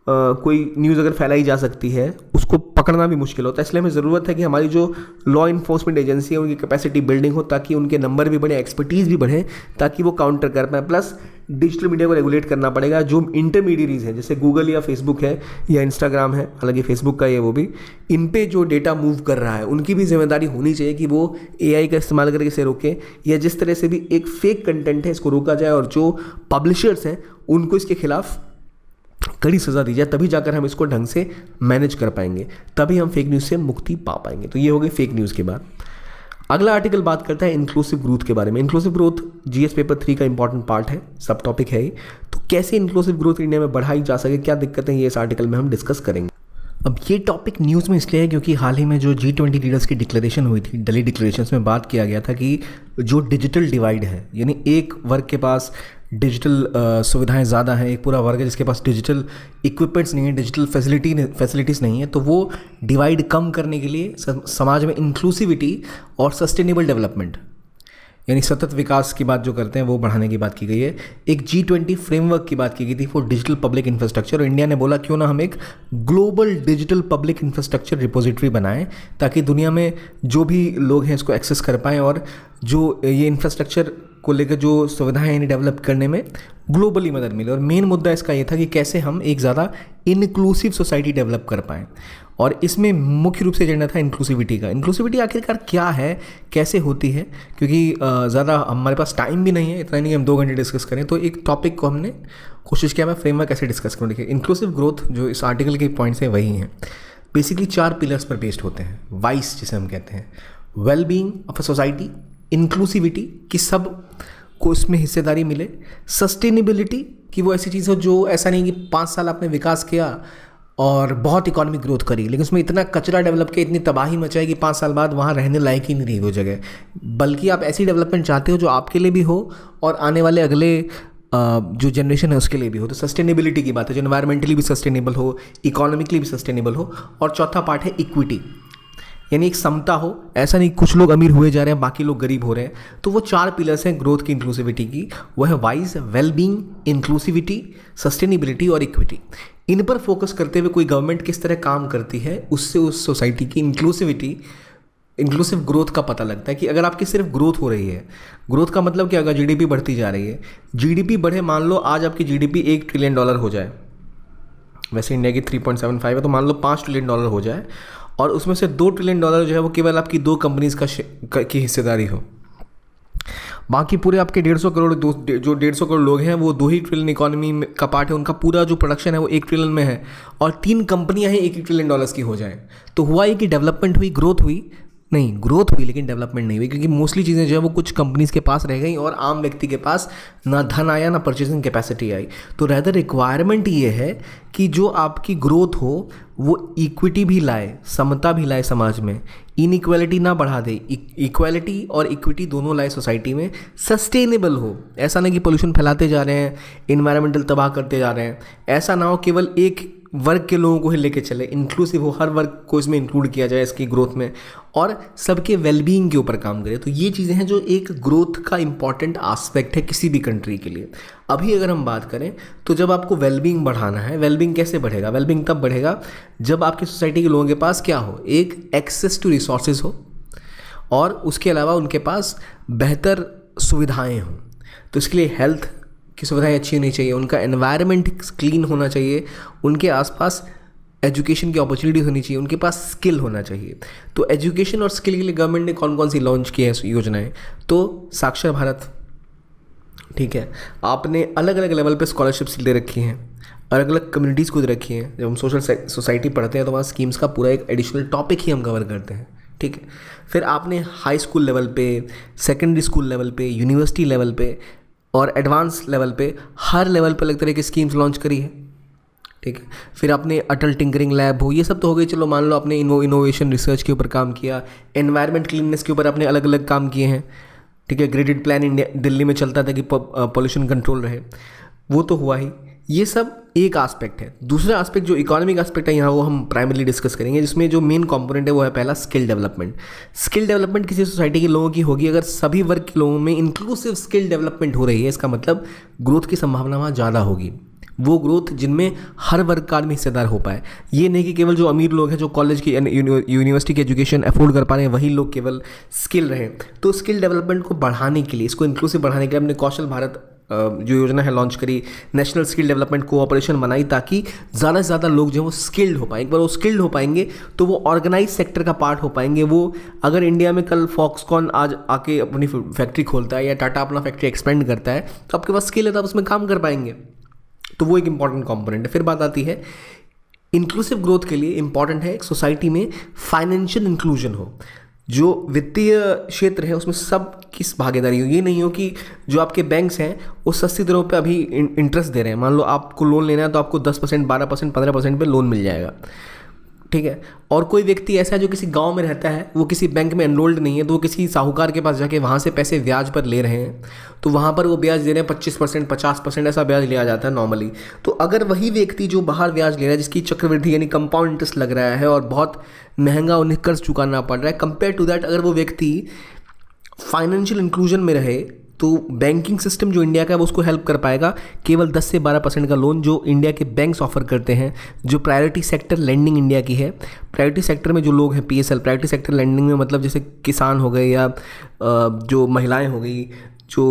कोई न्यूज़ अगर फैलाई जा सकती है उसको पकड़ना भी मुश्किल होता है इसलिए हमें ज़रूरत है कि हमारी जो लॉ इन्फोर्समेंट एजेंसी है उनकी कैपेसिटी बिल्डिंग हो ताकि उनके नंबर भी बढ़े एक्सपर्टीज़ भी बढ़े ताकि वो काउंटर कर पाए प्लस डिजिटल मीडिया को रेगुलेट करना पड़ेगा जो इंटरमीडियरीज हैं जैसे गूगल या फेसबुक है या इंस्टाग्राम है हालांकि फेसबुक का ये वो भी इन पे जो डेटा मूव कर रहा है उनकी भी जिम्मेदारी होनी चाहिए कि वो ए का इस्तेमाल करके इसे रोकें या जिस तरह से भी एक फेक कंटेंट है इसको रोका जाए और जो पब्लिशर्स हैं उनको इसके खिलाफ कड़ी सज़ा दी जाए तभी जाकर हम इसको ढंग से मैनेज कर पाएंगे तभी हम फेक न्यूज़ से मुक्ति पा पाएंगे तो ये हो गई फेक न्यूज़ के बाद अगला आर्टिकल बात करता है इंक्लूसिव ग्रोथ के बारे में inclusive growth GS paper three का इंपॉर्टेंट पार्ट है सब टॉपिक है ये तो कैसे इंक्लूसिव ग्रोथ इंडिया में बढ़ाई जा सके क्या दिक्कतें ये इस आर्टिकल में हम डिस्कस करेंगे अब ये टॉपिक न्यूज़ में इसलिए है क्योंकि हाल ही में जो जी ट्वेंटी लीडर्स की डिक्लेरेशन हुई थी दिल्ली डिक्लेरेशन में बात किया गया था कि जो डिजिटल डिवाइड है यानी एक वर्ग के पास डिजिटल सुविधाएं ज़्यादा हैं एक पूरा वर्ग है जिसके पास डिजिटल इक्विपमेंट्स नहीं है डिजिटल फैसिलिटी फैसिलिटीज़ नहीं है तो वो डिवाइड कम करने के लिए समाज में इंक्लूसिविटी और सस्टेनेबल डेवलपमेंट यानी सतत विकास की बात जो करते हैं वो बढ़ाने की बात की गई है एक जी ट्वेंटी फ्रेमवर्क की बात की गई थी फॉर डिजिटल पब्लिक इंफ्रास्ट्रक्चर और इंडिया ने बोला क्यों ना हम एक global digital public infrastructure repository बनाएं ताकि दुनिया में जो भी लोग हैं इसको एक्सेस कर पाएँ और जो ये इंफ्रास्ट्रक्चर को लेकर जो सुविधाएं इन्हें डेवलप करने में ग्लोबली मदद मिले और मेन मुद्दा इसका ये था कि कैसे हम एक ज़्यादा इनक्लूसिव सोसाइटी डेवलप कर पाएँ और इसमें मुख्य रूप से एजेंडा था इंक्लूसिविटी का इंक्लूसिविटी आखिरकार क्या है कैसे होती है क्योंकि ज़्यादा हमारे पास टाइम भी नहीं है इतना नहीं कि हम दो घंटे डिस्कस करें तो एक टॉपिक को हमने कोशिश किया मैं फ्रेमवर्क कैसे डिस्कस करूँ देखिए इंक्लूसिव ग्रोथ जो इस आर्टिकल के पॉइंट्स हैं वही हैं बेसिकली चार पिलर्स पर बेस्ड होते हैं वाइस जिसे हम कहते हैं well being of a society inclusivity कि सब को इसमें हिस्सेदारी मिले सस्टेनेबिलिटी कि वो ऐसी चीज़ हो जो ऐसा नहीं कि पाँच साल आपने विकास किया और बहुत इकोनॉमिक ग्रोथ करी लेकिन उसमें इतना कचरा डेवलप किया इतनी तबाही मचाई कि पाँच साल बाद वहाँ रहने लायक ही नहीं रही वो जगह बल्कि आप ऐसी डेवलपमेंट चाहते हो जो आपके लिए भी हो और आने वाले अगले जो जनरेशन है उसके लिए भी हो तो सस्टेनेबिलिटी की बात है जो इन्वायरमेंटली भी सस्टेनेबल हो इकोनॉमिकली भी सस्टेनेबल हो और चौथा पार्ट है इक्विटी यानी एक समता हो ऐसा नहीं कुछ लोग अमीर हुए जा रहे हैं बाकी लोग गरीब हो रहे हैं तो वो चार पिलर्स हैं ग्रोथ की इंक्लूसिविटी की वह है वाइज वेलबींग इंक्लूसिविटी सस्टेनेबिलिटी और इक्विटी इन पर फोकस करते हुए कोई गवर्नमेंट किस तरह काम करती है उससे उस सोसाइटी की इंक्लूसिविटी इंक्लूसिव ग्रोथ का पता लगता है कि अगर आपकी सिर्फ ग्रोथ हो रही है ग्रोथ का मतलब क्या होगा जीडीपी बढ़ती जा रही है जीडीपी बढ़े मान लो आज आपकी जीडीपी एक ट्रिलियन डॉलर हो जाए वैसे इंडिया की थ्री पॉइंट सेवन फाइव है तो मान लो पाँच ट्रिलियन डॉलर हो जाए और उसमें से दो ट्रिलियन डॉलर जो है वो केवल आपकी दो कंपनीज़ का, की हिस्सेदारी हो बाकी पूरे आपके डेढ़ सौ करोड़ दो जो डेढ़ सौ करोड़ लोग हैं वो दो ही ट्रिलियन इकोनॉमी का पार्ट है उनका पूरा जो प्रोडक्शन है वो एक ट्रिलियन में है और तीन कंपनियां ही एक ही ट्रिलियन डॉलर्स की हो जाएं तो हुआ ये कि डेवलपमेंट हुई ग्रोथ हुई नहीं ग्रोथ हुई लेकिन डेवलपमेंट नहीं हुई क्योंकि मोस्टली चीज़ें जो है वो कुछ कंपनीज के पास रह गई और आम व्यक्ति के पास ना धन आया ना परचेसिंग कैपेसिटी आई तो रहता रिक्वायरमेंट ये है कि जो आपकी ग्रोथ हो वो इक्विटी भी लाए समता भी लाए समाज में इनइक्वालिटी ना बढ़ा दे इक्वालिटी e- और इक्विटी दोनों लाए सोसाइटी में सस्टेनेबल हो ऐसा ना कि पोल्यूशन फैलाते जा रहे हैं इन्वायरमेंटल तबाह करते जा रहे हैं ऐसा ना हो केवल एक वर्ग के लोगों को ही लेके चले इंक्लूसिव हो हर वर्ग को इसमें इंक्लूड किया जाए इसकी ग्रोथ में और सबके वेलबींग के ऊपर काम करें तो ये चीज़ें हैं जो एक ग्रोथ का इंपॉर्टेंट आस्पेक्ट है किसी भी कंट्री के लिए अभी अगर हम बात करें तो जब आपको वेलबींग बढ़ाना है वेलबींग कैसे बढ़ेगा वेलबींग तब बढ़ेगा जब आपकी सोसाइटी के लोगों के पास क्या हो एक एक्सेस टू रिसोर्सेज हो और उसके अलावा उनके पास बेहतर सुविधाएँ हों तो इसके लिए हेल्थ की सुविधाएं अच्छी होनी चाहिए उनका एनवायरनमेंट क्लीन होना चाहिए उनके आसपास एजुकेशन की अपॉर्चुनिटीज होनी चाहिए उनके पास स्किल होना चाहिए तो एजुकेशन और स्किल के लिए गवर्नमेंट ने कौन कौन सी लॉन्च की है योजनाएं तो साक्षर भारत ठीक है आपने अलग अलग लेवल पे स्कॉलरशिप्स दे रखी हैं अलग अलग कम्युनिटीज़ को दे रखी हैं जब हम सोशल सोसाइटी पढ़ते हैं तो वहाँ स्कीम्स का पूरा एक एडिशनल टॉपिक ही हम कवर करते हैं ठीक है फिर आपने हाई स्कूल लेवल पे सेकेंडरी स्कूल लेवल पे यूनिवर्सिटी लेवल पे और एडवांस लेवल पे हर लेवल पे अलग तरह की स्कीम्स लॉन्च करी है ठीक है फिर आपने अटल टिंकरिंग लैब हो ये सब तो हो गई चलो मान लो आपने इनो इनोवेशन रिसर्च के ऊपर काम किया एनवायरमेंट क्लीननेस के ऊपर आपने अलग अलग काम किए हैं ठीक है ग्रेडिड प्लान इंडिया दिल्ली में चलता था कि पॉल्यूशन कंट्रोल रहे वो तो हुआ ही ये सब एक आस्पेक्ट है दूसरा आस्पेक्ट जो इकोनॉमिक आस्पेक्ट है यहाँ वो हम प्राइमरी डिस्कस करेंगे जिसमें जो मेन कंपोनेंट है वो है पहला स्किल डेवलपमेंट स्किल डेवलपमेंट किसी सोसाइटी के लोगों की होगी अगर सभी वर्ग के लोगों में इंक्लूसिव स्किल डेवलपमेंट हो रही है इसका मतलब ग्रोथ की संभावना वहाँ ज़्यादा होगी वो ग्रोथ जिनमें हर वर्ग का आदमी हिस्सेदार हो पाए ये नहीं कि केवल जो अमीर लोग हैं जो कॉलेज की यूनिवर्सिटी की एजुकेशन अफोर्ड कर पा रहे हैं वही लोग केवल स्किल रहे तो स्किल डेवलपमेंट को बढ़ाने के लिए इसको इंक्लूसिव बढ़ाने के लिए हमने कौशल भारत जो योजना है लॉन्च करी नेशनल स्किल डेवलपमेंट कोऑपरेशन बनाई ताकि ज़्यादा से ज़्यादा लोग जो है वो स्किल्ड हो पाएंगे एक बार वो स्किल्ड हो पाएंगे तो वो ऑर्गेनाइज सेक्टर का पार्ट हो पाएंगे वो अगर इंडिया में कल फॉक्सकॉन आज आके अपनी फैक्ट्री खोलता है या टाटा अपना फैक्ट्री एक्सपेंड करता है तो आपके पास स्किल है तो आप उसमें काम कर पाएंगे तो वो एक इंपॉर्टेंट कॉम्पोनेंट है फिर बात आती है इंक्लूसिव ग्रोथ के लिए इंपॉर्टेंट है एक सोसाइटी में फाइनेंशियल इंक्लूजन हो जो वित्तीय क्षेत्र है उसमें सब किस भागीदारी हो ये नहीं हो कि जो आपके बैंक्स हैं वो सस्ती दरों पे अभी इंटरेस्ट दे रहे हैं मान लो आपको लोन लेना है तो आपको 10 परसेंट बारह परसेंट पंद्रह परसेंट पर लोन मिल जाएगा ठीक है और कोई व्यक्ति ऐसा है जो किसी गांव में रहता है वो किसी बैंक में एनरोल्ड नहीं है तो वो किसी साहूकार के पास जाके वहाँ से पैसे ब्याज पर ले रहे हैं तो वहाँ पर वो ब्याज दे रहे हैं पच्चीस परसेंट पचास परसेंट ऐसा ब्याज लिया जाता है नॉर्मली तो अगर वही व्यक्ति जो बाहर ब्याज ले रहा है जिसकी चक्रवृद्धि यानी कंपाउंड इंटरेस्ट लग रहा है और बहुत महंगा उन्हें कर्ज चुकाना पड़ रहा है कंपेयर टू दैट अगर वो व्यक्ति फाइनेंशियल इंक्लूजन में रहे तो बैंकिंग सिस्टम जो इंडिया का है वो उसको हेल्प कर पाएगा केवल 10 से 12 परसेंट का लोन जो इंडिया के बैंक्स ऑफर करते हैं जो प्रायोरिटी सेक्टर लैंडिंग इंडिया की है प्रायोरिटी सेक्टर में जो लोग हैं P S L priority sector lending में मतलब जैसे किसान हो गए या जो महिलाएँ हो गई जो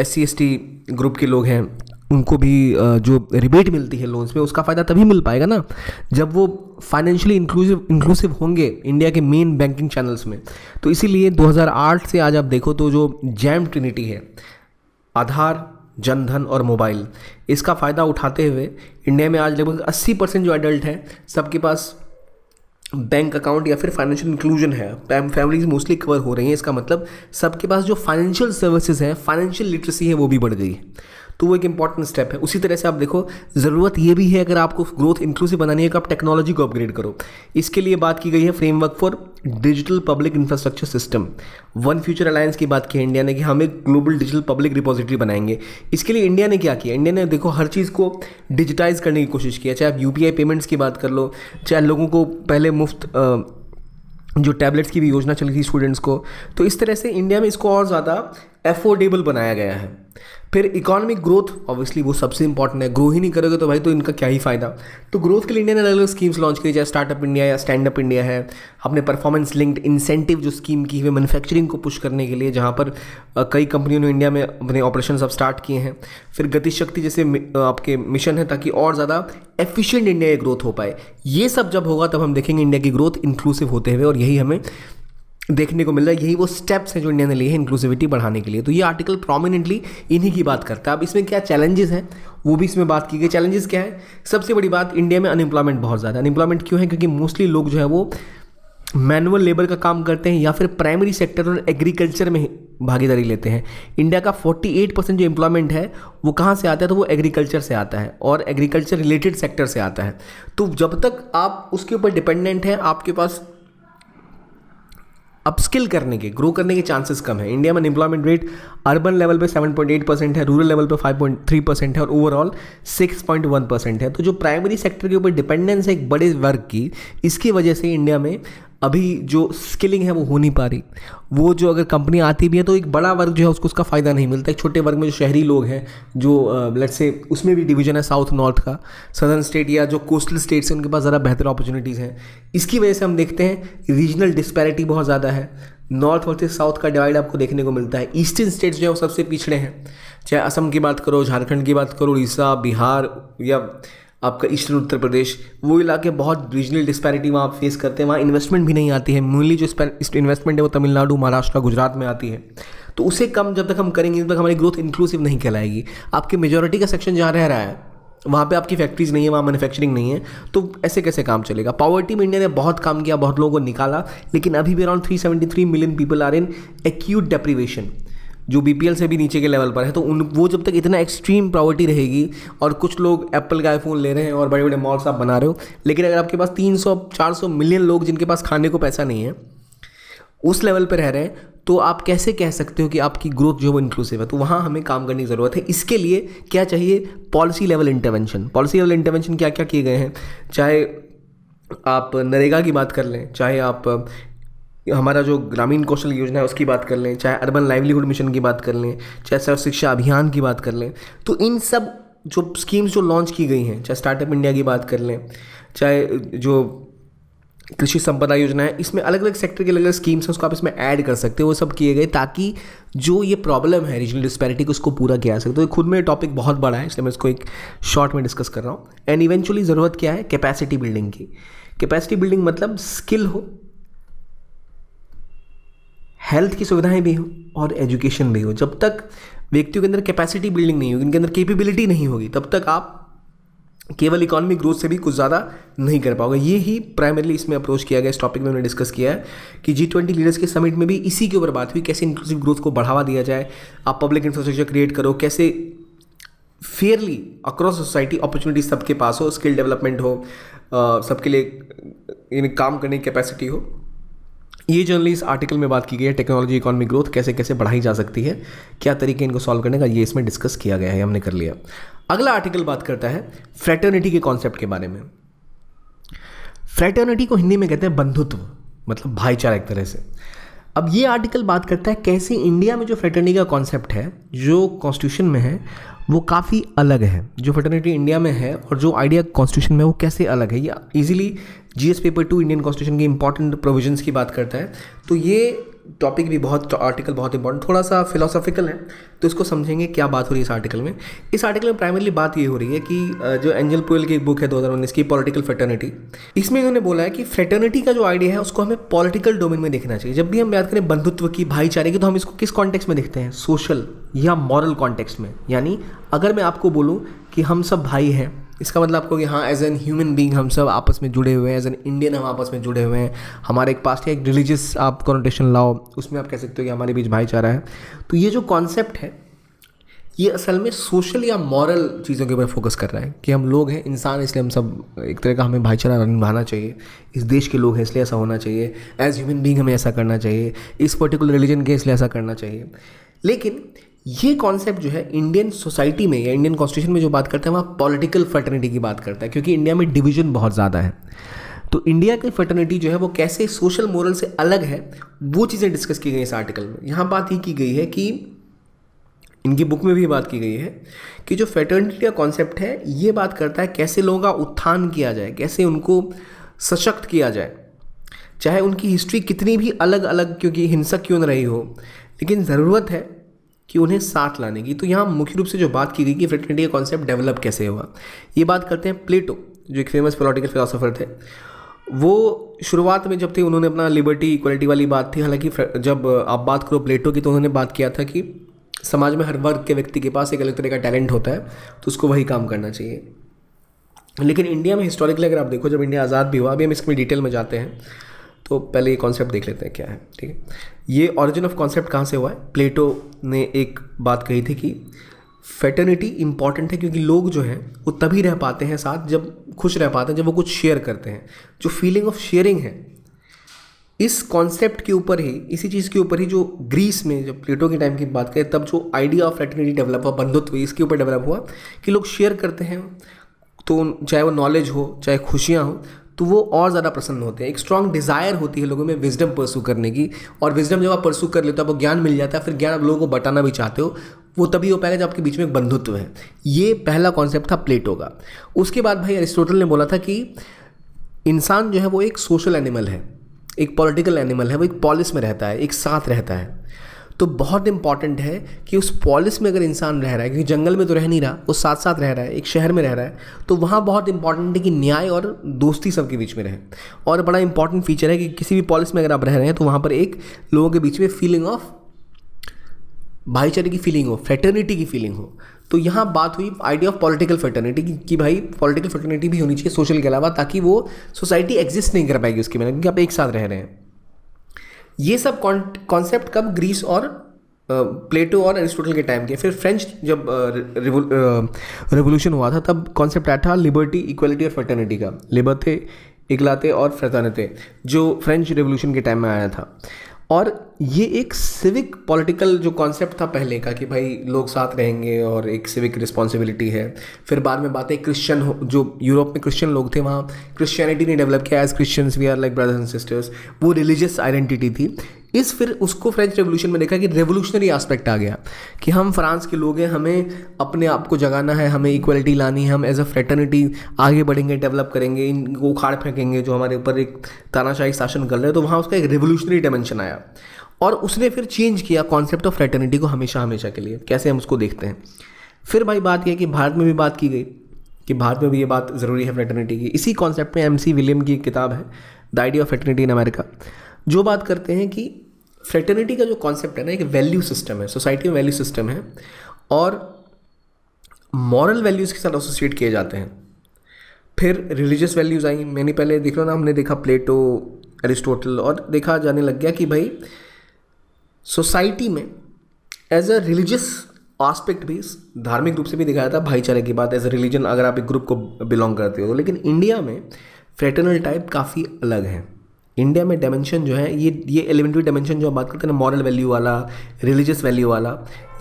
एस सी ग्रुप के लोग हैं उनको भी जो रिबेट मिलती है लोन्स पे उसका फ़ायदा तभी मिल पाएगा ना जब वो फाइनेंशियली इंक्लूसिव इंक्लूसिव होंगे इंडिया के मेन बैंकिंग चैनल्स में तो इसीलिए 2008 से आज आप देखो तो जो जैम ट्रिनिटी है आधार जनधन और मोबाइल इसका फ़ायदा उठाते हुए इंडिया में आज लगभग 80 परसेंट जो एडल्ट हैं सबके पास बैंक अकाउंट या फिर फाइनेंशियल इंक्लूजन है फैमिलीज मोस्टली कवर हो रही हैं इसका मतलब सबके पास जो फाइनेंशियल सर्विसेज हैं फाइनेंशियल लिटरेसी है वो भी बढ़ गई है तो वो एक इंपॉर्टेंट स्टेप है उसी तरह से आप देखो ज़रूरत ये भी है अगर आपको ग्रोथ इंक्लूसिव बनानी है कि आप टेक्नोलॉजी को अपग्रेड करो इसके लिए बात की गई है framework for digital public infrastructure system one future alliance की बात की है इंडिया ने कि हम एक ग्लोबल डिजिटल पब्लिक रिपोजिटरी बनाएंगे इसके लिए इंडिया ने क्या किया इंडिया ने देखो हर चीज़ को डिजिटाइज करने की कोशिश किया चाहे आप यू पेमेंट्स की बात कर लो चाहे लोगों को पहले मुफ्त जो टैबलेट्स की भी योजना चल रही स्टूडेंट्स को तो इस तरह से इंडिया में इसको और ज़्यादा एफोर्डेबल बनाया गया है फिर इकोनॉमिक ग्रोथ ऑब्वियसली वो सबसे इंपॉर्टेंट है ग्रो ही नहीं करोगे तो भाई तो इनका क्या ही फायदा तो ग्रोथ के लिए इंडिया ने अलग अलग स्कीम्स लॉन्च की चाहे स्टार्टअप इंडिया या स्टैंड अप इंडिया है अपने परफॉर्मेंस लिंक्ड इंसेंटिव जो स्कीम की हुई मैनुफैक्चरिंग को पुश करने के लिए जहाँ पर कई कंपनियों ने इंडिया में अपने ऑपरेशन अब स्टार्ट किए हैं फिर गतिशक्ति जैसे आपके मिशन है ताकि और ज़्यादा एफिशियंट इंडिया की ग्रोथ हो पाए ये सब जब होगा तब हम देखेंगे इंडिया की ग्रोथ इंक्लूसिव होते हुए और यही हमें देखने को मिल रहा है यही वो स्टेप्स हैं जो इंडिया ने लिए हैं इंक्लूसिविटी बढ़ाने के लिए तो ये आर्टिकल प्रोमिनेंटली इन्हीं की बात करता है अब इसमें क्या चैलेंजेस हैं वो भी इसमें बात की गई चैलेंजेस क्या है सबसे बड़ी बात इंडिया में अनएम्प्लॉयमेंट बहुत ज़्यादा है अनएम्प्लॉयमेंट क्यों है क्योंकि मोस्टली लोग जो है वो मैनुअल लेबर का काम करते हैं या फिर प्राइमरी सेक्टर और एग्रीकल्चर में भागीदारी लेते हैं इंडिया का 48 परसेंट जो एम्प्लॉयमेंट है वो कहाँ से आता है तो वो एग्रीकल्चर से आता है और एग्रीकल्चर रिलेटेड सेक्टर से आता है तो जब तक आप उसके ऊपर डिपेंडेंट हैं आपके पास अपस्किल करने के ग्रो करने के चांसेस कम है इंडिया में अनएम्प्लॉयमेंट रेट अर्बन लेवल पे 7.8 परसेंट है रूरल लेवल पे 5.3 परसेंट है और ओवरऑल 6.1 परसेंट है तो जो प्राइमरी सेक्टर के ऊपर डिपेंडेंस है एक बड़े वर्ग की इसकी वजह से इंडिया में अभी जो स्किलिंग है वो हो नहीं पा रही वो जो अगर कंपनी आती भी है तो एक बड़ा वर्ग जो है उसको उसका फ़ायदा नहीं मिलता एक छोटे वर्ग में जो शहरी लोग हैं जो लेट से उसमें भी डिवीजन है साउथ नॉर्थ का सदर्न स्टेट या जो कोस्टल स्टेट्स हैं उनके पास ज़रा बेहतर अपॉर्चुनिटीज़ हैं इसकी वजह से हम देखते हैं रीजनल डिस्पैरिटी बहुत ज़्यादा है नॉर्थ और साउथ का डिवाइड आपको देखने को मिलता है ईस्टर्न स्टेट्स जो है वो सबसे पिछड़े हैं चाहे असम की बात करो झारखंड की बात करो उड़ीसा बिहार या आपका ईस्टर्न उत्तर प्रदेश वो इलाके बहुत रीजनल डिस्पैरिटी वहाँ फेस करते हैं वहाँ इन्वेस्टमेंट भी नहीं आती है मेनली जो इन्वेस्टमेंट है वो तमिलनाडु महाराष्ट्र गुजरात में आती है तो उसे कम जब तक हम करेंगे तब तक हमारी ग्रोथ इंक्लूसिव नहीं कहलाएगी आपकी मेजोरिटी का सेक्शन जहाँ रह रहा है वहाँ पे आपकी फैक्ट्रीज नहीं है वहाँ मैन्युफैक्चरिंग नहीं है तो ऐसे कैसे काम चलेगा पावर्टी में इंडिया ने बहुत काम किया बहुत लोगों को निकाला लेकिन अभी भी around 373 million people are in acute deprivation जो बी से भी नीचे के लेवल पर है तो उन वो जब तक इतना एक्सट्रीम प्रॉवर्टी रहेगी और कुछ लोग एप्पल का आईफोन ले रहे हैं और बड़े बड़े मॉल्स आप बना रहे हो लेकिन अगर आपके पास 300 400 मिलियन लोग जिनके पास खाने को पैसा नहीं है उस लेवल पर रह रहे हैं तो आप कैसे कह सकते हो कि आपकी ग्रोथ जो है वो इंक्लूसिव है तो वहाँ हमें काम करने की ज़रूरत है इसके लिए क्या चाहिए policy level intervention policy level intervention क्या क्या किए गए हैं चाहे आप नरेगा की बात कर लें चाहे आप हमारा जो ग्रामीण कौशल योजना है उसकी बात कर लें चाहे अर्बन लाइवलीहुड मिशन की बात कर लें चाहे सर्व शिक्षा अभियान की बात कर लें तो इन सब जो स्कीम्स जो लॉन्च की गई हैं चाहे स्टार्टअप इंडिया की बात कर लें चाहे जो कृषि संपदा योजना है इसमें अलग अलग सेक्टर के अलग अलग स्कीम्स हैं उसको आप इसमें ऐड कर सकते हो वो सब किए गए ताकि जो ये प्रॉब्लम है रीजनल डिस्पैरिटी को उसको पूरा किया जा सकता है तो खुद में टॉपिक बहुत बड़ा है इसलिए मैं इसको एक शॉर्ट में डिस्कस कर रहा हूँ एंड इवेंचुअली ज़रूरत क्या है कैपेसिटी बिल्डिंग की कैपेसिटी बिल्डिंग मतलब स्किल हो हेल्थ की सुविधाएं भी हो और एजुकेशन भी हो जब तक व्यक्तियों के अंदर कैपेसिटी बिल्डिंग नहीं होगी उनके अंदर केपेबिलिटी नहीं होगी तब तक आप केवल इकोनॉमिक ग्रोथ से भी कुछ ज़्यादा नहीं कर पाओगे ये ही प्राइमरली इसमें अप्रोच किया गया इस टॉपिक में हमने डिस्कस किया है कि जी ट्वेंटी लीडर्स के समिट में भी इसी के ऊपर बात हुई कैसे इंक्लूसिव ग्रोथ को बढ़ावा दिया जाए आप पब्लिक इंफ्रास्ट्रक्चर क्रिएट करो कैसे फेयरली अक्रॉस सोसाइटी अपॉर्चुनिटी सबके पास हो स्किल डेवलपमेंट हो सबके लिए इन काम करने की कैपेसिटी हो ये जनरली इस आर्टिकल में बात की गई है टेक्नोलॉजी इकोनॉमिक ग्रोथ कैसे कैसे बढ़ाई जा सकती है क्या तरीके इनको सॉल्व करने का ये इसमें डिस्कस किया गया है हमने कर लिया अगला आर्टिकल बात करता है फ्रेटर्निटी के कॉन्सेप्ट के बारे में फ्रेटर्निटी को हिंदी में कहते हैं बंधुत्व मतलब भाईचारा एक तरह से अब ये आर्टिकल बात करता है कैसे इंडिया में जो फ्रेटर्निटी का कॉन्सेप्ट है जो कॉन्स्टिट्यूशन में है वो काफ़ी अलग है जो फ्रेटर्निटी इंडिया में है और जो आइडिया कॉन्स्टिट्यूशन में वो कैसे अलग है ये easily G S paper two Indian constitution के इंपॉर्टेंट प्रोविजन्स की बात करता है तो ये टॉपिक भी बहुत आर्टिकल बहुत इंपॉर्टेंट थोड़ा सा फिलोसॉफिकल है तो इसको समझेंगे क्या बात हो रही है इस आर्टिकल में इस आर्टिकल में प्राइमरली बात ये हो रही है कि जो एंजल पोयल की एक बुक है दो हज़ार उन्नीस की पॉलिटिकल फ्रेटर्निटी इसमें इन्होंने बोला है कि फ्रेटर्निटी का जो आइडिया है उसको हमें पॉलिटिकल डोमेन में देखना चाहिए जब भी हम बात करें बंधुत्व की भाईचारे की तो हम इसको किस कॉन्टेक्स में देखते हैं सोशल या मॉरल कॉन्टेक्स्ट में यानी अगर मैं आपको बोलूँ कि हम सब भाई हैं इसका मतलब आपको कि हाँ एज एन ह्यूमन बींग हम सब आपस में जुड़े हुए हैं एज एन इंडियन हम आपस में जुड़े हुए हैं हमारे एक पास एक रिलीजियस आप कॉन्टेशन लाओ उसमें आप कह सकते हो कि हमारे बीच भाईचारा है तो ये जो कॉन्सेप्ट है ये असल में सोशल या मॉरल चीज़ों के ऊपर फोकस कर रहा है कि हम लोग हैं इंसान इसलिए हम सब एक तरह का हमें भाईचारा निभाना चाहिए इस देश के लोग हैं इसलिए ऐसा होना चाहिए एज ह्यूमन बींग हमें ऐसा करना चाहिए इस पर्टिकुलर रिलीजन के इसलिए ऐसा करना चाहिए लेकिन ये कॉन्सेप्ट जो है इंडियन सोसाइटी में या इंडियन कॉन्स्टिट्यूशन में जो बात करता है वहाँ पॉलिटिकल फर्टर्निटी की बात करता है क्योंकि इंडिया में डिवीजन बहुत ज़्यादा है तो इंडिया की फर्टर्निटी जो है वो कैसे सोशल मोरल से अलग है वो चीज़ें डिस्कस की गई इस आर्टिकल में यहाँ बात ही की गई है कि इनकी बुक में भी बात की गई है कि जो फर्टर्निटी का कॉन्सेप्ट है ये बात करता है कैसे लोगों का उत्थान किया जाए कैसे उनको सशक्त किया जाए चाहे उनकी हिस्ट्री कितनी भी अलग अलग क्योंकि हिंसक क्यों न रही हो लेकिन ज़रूरत है कि उन्हें साथ लाने की तो यहाँ मुख्य रूप से जो बात की गई कि फ्रेटर्निटी का कॉन्सेप्ट डेवलप कैसे हुआ ये बात करते हैं प्लेटो जो एक फेमस पोलिटिकल फिलासफ़र थे वो शुरुआत में जब थे उन्होंने अपना लिबर्टी इक्वलिटी वाली बात थी हालांकि जब आप बात करो प्लेटो की तो उन्होंने बात किया था कि समाज में हर वर्ग के व्यक्ति के पास एक अलग तरह का टैलेंट होता है तो उसको वही काम करना चाहिए लेकिन इंडिया में हिस्टोरिकली अगर आप देखो जब इंडिया आज़ाद भी हुआ अभी हम इसमें डिटेल में जाते हैं तो पहले ये कॉन्सेप्ट देख लेते हैं क्या है ठीक है ये ऑरिजिन ऑफ कॉन्सेप्ट कहाँ से हुआ है प्लेटो ने एक बात कही थी कि फेटर्निटी इंपॉर्टेंट है क्योंकि लोग जो हैं वो तभी रह पाते हैं साथ जब खुश रह पाते हैं जब वो कुछ शेयर करते हैं जो फीलिंग ऑफ शेयरिंग है इस कॉन्सेप्ट के ऊपर ही इसी चीज़ के ऊपर ही जो ग्रीस में जब प्लेटो के टाइम की बात करें तब जो आइडिया ऑफ फेटर्निटी डेवलप हुआ बंधुत्व इसके ऊपर डेवलप हुआ कि लोग शेयर करते हैं तो चाहे वो नॉलेज हो चाहे खुशियाँ हो तो वो और ज़्यादा प्रसन्न होते हैं एक स्ट्रॉन्ग डिज़ायर होती है लोगों में विजडम परसू करने की और विजडम जब आप परसू कर लेते हो आपको ज्ञान मिल जाता है फिर ज्ञान आप लोगों को बताना भी चाहते हो वो तभी हो पाएगा जब आपके बीच में एक बंधुत्व है ये पहला कॉन्सेप्ट था प्लेटो का उसके बाद भाई अरिस्टोटल ने बोला था कि इंसान जो है वो एक सोशल एनिमल है एक पॉलिटिकल एनिमल है वो एक पॉलिस में रहता है एक साथ रहता है तो बहुत इंपॉर्टेंट है कि उस पॉलिस में अगर इंसान रह रहा है क्योंकि जंगल में तो रह नहीं रहा वो साथ साथ रह रहा है एक शहर में रह रहा है तो वहाँ बहुत इंपॉर्टेंट है कि न्याय और दोस्ती सबके बीच में रहे और बड़ा इंपॉर्टेंट फीचर है कि किसी भी पॉलिस में अगर आप रह रहे हैं तो वहाँ पर एक लोगों के बीच में फीलिंग ऑफ भाईचारे की फीलिंग हो फ्रेटर्निटी की फीलिंग हो तो यहाँ बात हुई आइडिया ऑफ पॉलिटिकल फ्रेटर्निटी की कि भाई पॉलिटिकल फ्रेटर्निटी भी होनी चाहिए सोशल के अलावा ताकि वो सोसाइटी एग्जिस्ट नहीं कर पाएगी उसके बिना क्योंकि आप एक साथ रह रहे हैं ये सब कॉन्सेप्ट कब ग्रीस और प्लेटो और एरिस्टोटल के टाइम के फिर फ्रेंच जब रेवोल्यूशन हुआ था तब कॉन्सेप्ट आया था लिबर्टी इक्वलिटी और फर्टर्निटी का लिबर थे इकलाते और फ्रतानते जो फ्रेंच रेवोल्यूशन के टाइम में आया था और ये एक सिविक पॉलिटिकल जो कॉन्सेप्ट था पहले का कि भाई लोग साथ रहेंगे और एक सिविक रिस्पॉन्सिबिलिटी है फिर बाद में बातें क्रिश्चियन जो यूरोप में क्रिश्चियन लोग थे वहाँ क्रिश्चियनिटी ने डेवलप किया as Christians we are like brothers and sisters वो रिलीजियस आइडेंटिटी थी इस फिर उसको फ्रेंच रेवोल्यूशन में देखा कि रेवोल्यूशनरी एस्पेक्ट आ गया कि हम फ्रांस के लोग हैं हमें अपने आप को जगाना है हमें इक्वलिटी लानी है हम एज अ फ्रेटर्निटी आगे बढ़ेंगे डेवलप करेंगे इनको उखाड़ फेंकेंगे जो हमारे ऊपर एक तानाशाही शासन कर रहे हैं तो वहाँ उसका एक रेवोल्यूशनरी डायमेंशन आया और उसने फिर चेंज किया कॉन्सेप्ट ऑफ फ्रेटर्निटी को हमेशा हमेशा के लिए कैसे हम उसको देखते हैं फिर भाई बात यह कि भारत में भी बात की गई कि भारत में भी ये बात ज़रूरी है फ्रेटर्निटी की इसी कॉन्सेप्ट में एम सी विलियम की किताब है the idea of fraternity in America जो बात करते हैं कि फ्रेटर्निटी का जो कॉन्सेप्ट है ना एक वैल्यू सिस्टम है सोसाइटी में वैल्यू सिस्टम है और मॉरल वैल्यूज़ के साथ एसोसिएट किए जाते हैं फिर रिलीजियस वैल्यूज़ आई मैंने पहले देख लो ना हमने देखा प्लेटो एरिस्टोटल और देखा जाने लग गया कि भाई सोसाइटी में एज अ रिलीजियस आस्पेक्ट भी धार्मिक रूप से भी दिखाया था भाईचारे की बात एज अ रिलीजन अगर आप एक ग्रुप को बिलोंग करते हो लेकिन इंडिया में फ्रेटर्नल टाइप काफ़ी अलग है इंडिया में डायमेंशन जो है ये ये एलिमेंट्री डायमेंशन जो हम बात करते हैं ना मॉरल वैल्यू वाला रिलीजियस वैल्यू वाला